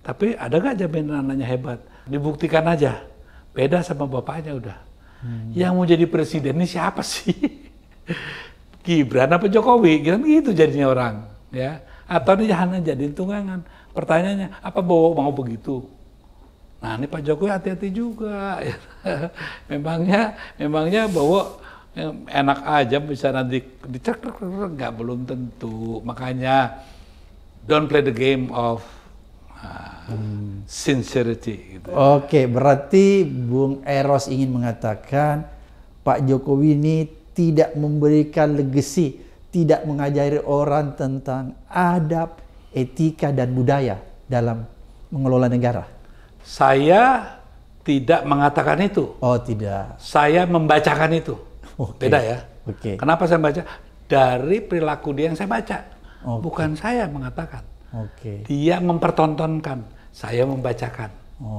tapi ada nggak jaminan anaknya hebat dibuktikan aja beda sama bapaknya udah hmm. yang mau jadi presiden ini siapa sih Gibran apa Jokowi kan gitu jadinya orang ya atau dia hanya jadi tunggangan Pertanyaannya, apa bawa mau begitu? Nah ini Pak Jokowi hati-hati juga. [laughs] memangnya, memangnya Bowo enak aja bisa nanti dicek, nggak belum tentu. Makanya don't play the game of ah, sincerity. Gitu. Oke, berarti Bung Eros ingin mengatakan Pak Jokowi ini tidak memberikan legasi, tidak mengajari orang tentang adab, etika dan budaya dalam mengelola negara? Saya tidak mengatakan itu. Oh, tidak. Saya membacakan itu. Okay. Beda ya. Oke. Okay. Kenapa saya baca? Dari perilaku dia yang saya baca. Okay. Bukan saya mengatakan. Oke. Okay. Dia mempertontonkan, saya membacakan.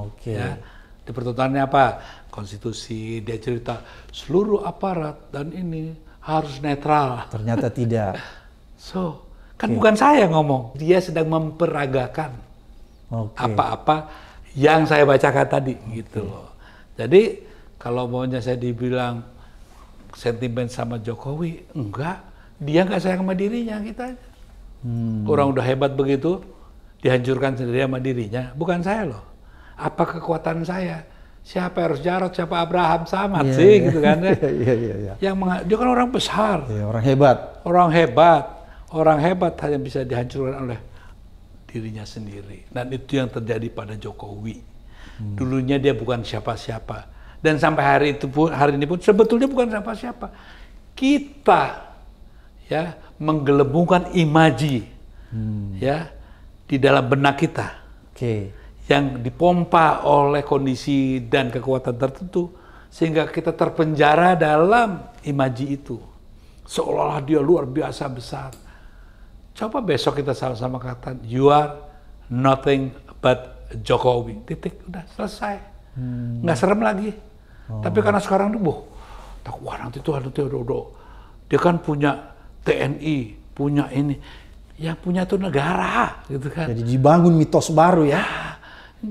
Oke. Okay. Ya. Di pertontonannya apa? Konstitusi, dia cerita seluruh aparat dan ini harus netral. Ternyata tidak. [laughs] so, Kan okay. bukan saya yang ngomong. Dia sedang memperagakan apa-apa okay. yang saya bacakan tadi okay. gitu loh. Jadi kalau maunya saya dibilang sentimen sama Jokowi, enggak. Dia enggak sayang sama dirinya kita. Gitu hmm. Orang udah hebat begitu, dihancurkan sendiri sama dirinya. Bukan saya loh. Apa kekuatan saya? siapa harus Jarot, siapa Abraham Samad yeah, sih yeah. gitu kan. yeah, [laughs] yeah, yeah. Iya. Yang dia kan orang besar. Yeah, orang hebat. Orang hebat. Orang hebat hanya bisa dihancurkan oleh dirinya sendiri. Dan itu yang terjadi pada Jokowi. Hmm. Dulunya dia bukan siapa-siapa. Dan sampai hari itu pun hari ini pun sebetulnya bukan siapa-siapa. Kita ya menggelembungkan imaji hmm. ya di dalam benak kita. Okay. Yang dipompa oleh kondisi dan kekuatan tertentu sehingga kita terpenjara dalam imaji itu. Seolah-olah dia luar biasa besar Coba besok kita sama-sama katakan, you are nothing but Jokowi. Titik, udah selesai. Hmm. Nggak serem lagi. Oh. Tapi karena sekarang tuh, boh, wah nanti tuh, nanti udah, udah. Dia kan punya TNI, punya ini. ya punya tuh negara, gitu kan. Jadi dibangun mitos baru ya. ya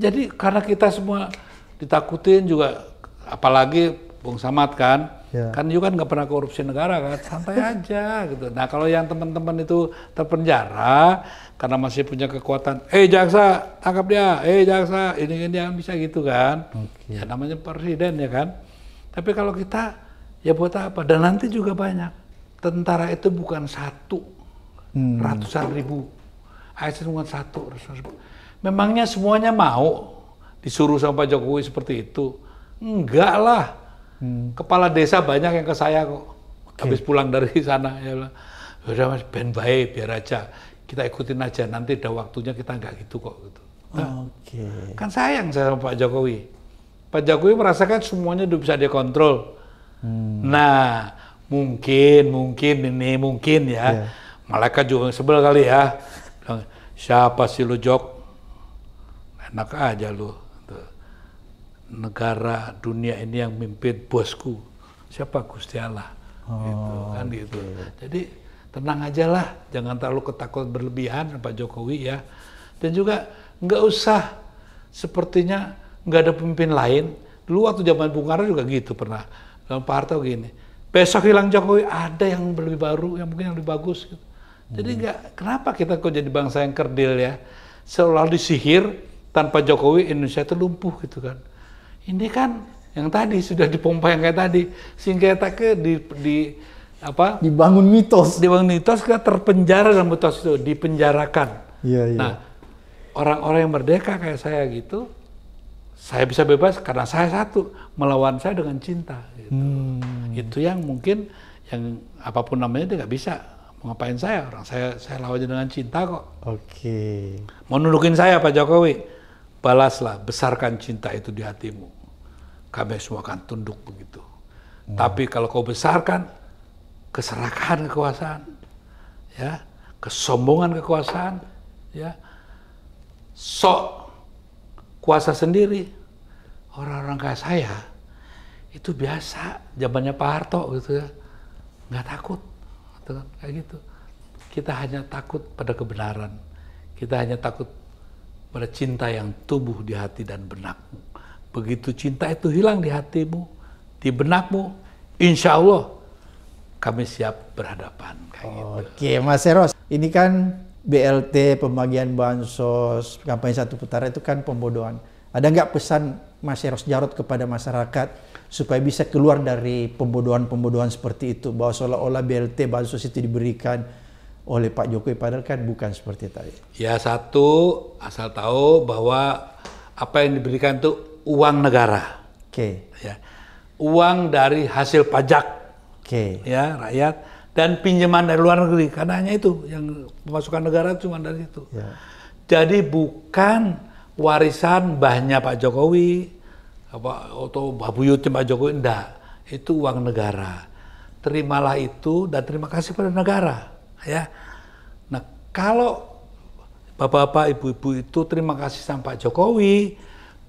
jadi karena kita semua ditakutin juga, apalagi Bung Samad kan, Yeah. Kan you kan nggak pernah korupsi negara kan, santai [laughs] aja gitu. Nah kalau yang teman-teman itu terpenjara karena masih punya kekuatan, eh jaksa tangkap dia, eh jaksa ini ini yang bisa gitu kan. Okay. Ya namanya presiden ya kan. Tapi kalau kita ya buat apa? Dan nanti juga banyak tentara itu bukan satu hmm. ratusan ribu, ASN bukan satu ratusan ribu. Memangnya semuanya mau disuruh sama Pak Jokowi seperti itu? Enggak lah Hmm. Kepala desa banyak yang ke saya kok. Okay. Habis pulang dari sana ya, ya udah mas ben baik biar aja kita ikutin aja nanti ada waktunya kita nggak gitu kok gitu. Nah, okay. Kan sayang saya sama Pak Jokowi. Pak Jokowi merasakan semuanya udah bisa dia kontrol. Hmm. Nah, mungkin, mungkin ini mungkin ya. Yeah. Malaikat juga sebel kali ya. Siapa sih lu Jok? Enak aja lu. Tuh. Gitu negara dunia ini yang mimpin bosku siapa Gusti Allah gitu oh, gitu kan okay. gitu jadi tenang aja lah jangan terlalu ketakutan berlebihan Pak Jokowi ya dan juga nggak usah sepertinya nggak ada pemimpin lain dulu waktu zaman Bung Karno juga gitu pernah dalam Pak gini besok hilang Jokowi ada yang lebih baru yang mungkin yang lebih bagus gitu. jadi hmm. nggak hmm. kenapa kita kok jadi bangsa yang kerdil ya seolah disihir tanpa Jokowi Indonesia itu lumpuh gitu kan ini kan yang tadi sudah dipompa yang kayak tadi sehingga ke di, di apa dibangun mitos dibangun mitos ke terpenjara dalam mitos itu dipenjarakan iya, iya. nah orang-orang yang merdeka kayak saya gitu saya bisa bebas karena saya satu melawan saya dengan cinta gitu. hmm. itu yang mungkin yang apapun namanya dia nggak bisa mengapain ngapain saya orang saya saya lawan dengan cinta kok oke okay. mau saya Pak Jokowi balaslah besarkan cinta itu di hatimu kami semua akan tunduk begitu. Hmm. Tapi kalau kau besarkan keserakahan kekuasaan, ya, kesombongan kekuasaan, ya, sok kuasa sendiri, orang-orang kayak saya itu biasa zamannya Pak Harto gitu ya, nggak takut, gitu kan, kayak gitu. Kita hanya takut pada kebenaran, kita hanya takut pada cinta yang tumbuh di hati dan benakmu Begitu cinta itu hilang di hatimu, di benakmu, insya Allah kami siap berhadapan. Gitu. Oke, gitu. Mas Eros, ini kan BLT, pembagian bansos, kampanye satu putaran itu kan pembodohan. Ada nggak pesan Mas Eros Jarot kepada masyarakat supaya bisa keluar dari pembodohan-pembodohan seperti itu bahwa seolah-olah BLT bansos itu diberikan oleh Pak Jokowi padahal kan bukan seperti tadi. Ya satu asal tahu bahwa apa yang diberikan itu uang negara. Oke. Okay. Ya. Uang dari hasil pajak. Oke. Okay. Ya, rakyat dan pinjaman dari luar negeri karena hanya itu yang pemasukan negara cuma dari itu. Ya. Jadi bukan warisan bahnya Pak Jokowi apa atau babuyutnya Pak Jokowi enggak. Itu uang negara. Terimalah itu dan terima kasih pada negara, ya. Nah, kalau Bapak-bapak, ibu-ibu itu terima kasih sama Pak Jokowi,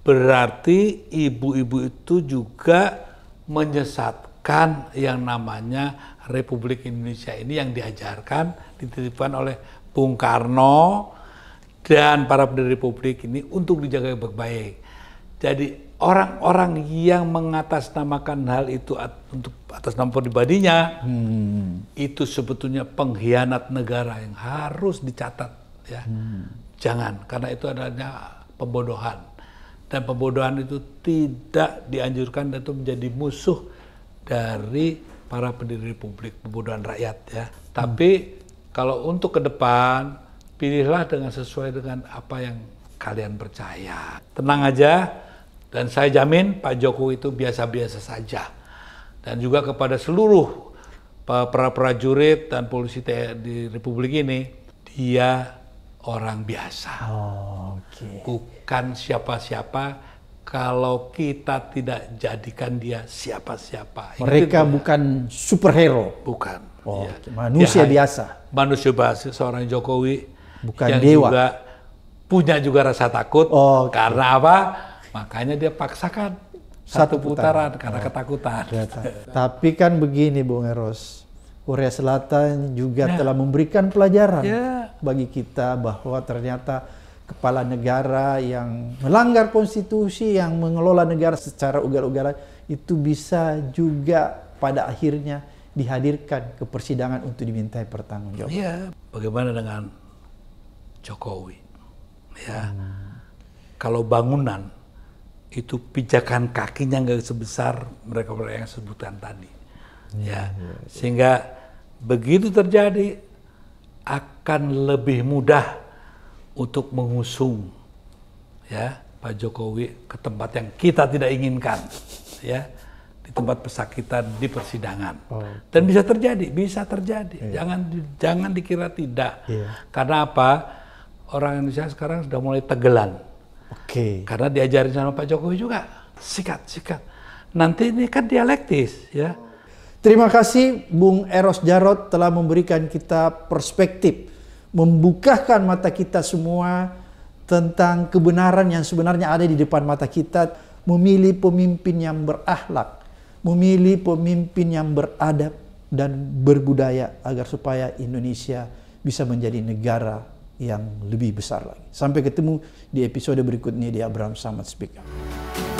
Berarti ibu-ibu itu juga menyesatkan yang namanya Republik Indonesia ini yang diajarkan, dititipkan oleh Bung Karno dan para pendiri republik ini untuk dijaga baik-baik. Jadi orang-orang yang mengatasnamakan hal itu untuk atas nama pribadinya hmm. itu sebetulnya pengkhianat negara yang harus dicatat ya. Hmm. Jangan karena itu adanya pembodohan. Dan pembodohan itu tidak dianjurkan dan itu menjadi musuh dari para pendiri republik pembodohan rakyat ya. Tapi kalau untuk ke depan, pilihlah dengan sesuai dengan apa yang kalian percaya. Tenang aja, dan saya jamin Pak Jokowi itu biasa-biasa saja. Dan juga kepada seluruh para prajurit dan polisi di Republik ini, dia orang biasa. Oh, okay. Bukan siapa-siapa kalau kita tidak jadikan dia siapa-siapa. Mereka Itu, bukan superhero. Bukan. Oh, ya. Manusia ya, biasa. Manusia biasa seorang Jokowi bukan yang dewa. juga punya juga rasa takut. Oh, okay. Karena apa? Makanya dia paksakan satu, satu putaran, karena oh. ketakutan. Tapi kan begini Bung Eros, Korea Selatan juga ya. telah memberikan pelajaran. Ya bagi kita bahwa ternyata kepala negara yang melanggar konstitusi, yang mengelola negara secara ugal-ugalan itu bisa juga pada akhirnya dihadirkan ke persidangan untuk dimintai pertanggungjawaban. Iya, bagaimana dengan Jokowi? Ya. Hmm. Kalau bangunan itu pijakan kakinya nggak sebesar mereka-mereka yang sebutkan tadi. Iya, ya, ya, ya, ya. Sehingga begitu terjadi akan lebih mudah untuk mengusung ya Pak Jokowi ke tempat yang kita tidak inginkan ya di tempat pesakitan di persidangan oh. dan bisa terjadi bisa terjadi yeah. jangan jangan dikira tidak yeah. karena apa orang Indonesia sekarang sudah mulai tegelan okay. karena diajarin sama Pak Jokowi juga sikat sikat nanti ini kan dialektis ya Terima kasih Bung Eros Jarot telah memberikan kita perspektif, membukakan mata kita semua tentang kebenaran yang sebenarnya ada di depan mata kita, memilih pemimpin yang berakhlak, memilih pemimpin yang beradab dan berbudaya agar supaya Indonesia bisa menjadi negara yang lebih besar lagi. Sampai ketemu di episode berikutnya di Abraham Samad Speak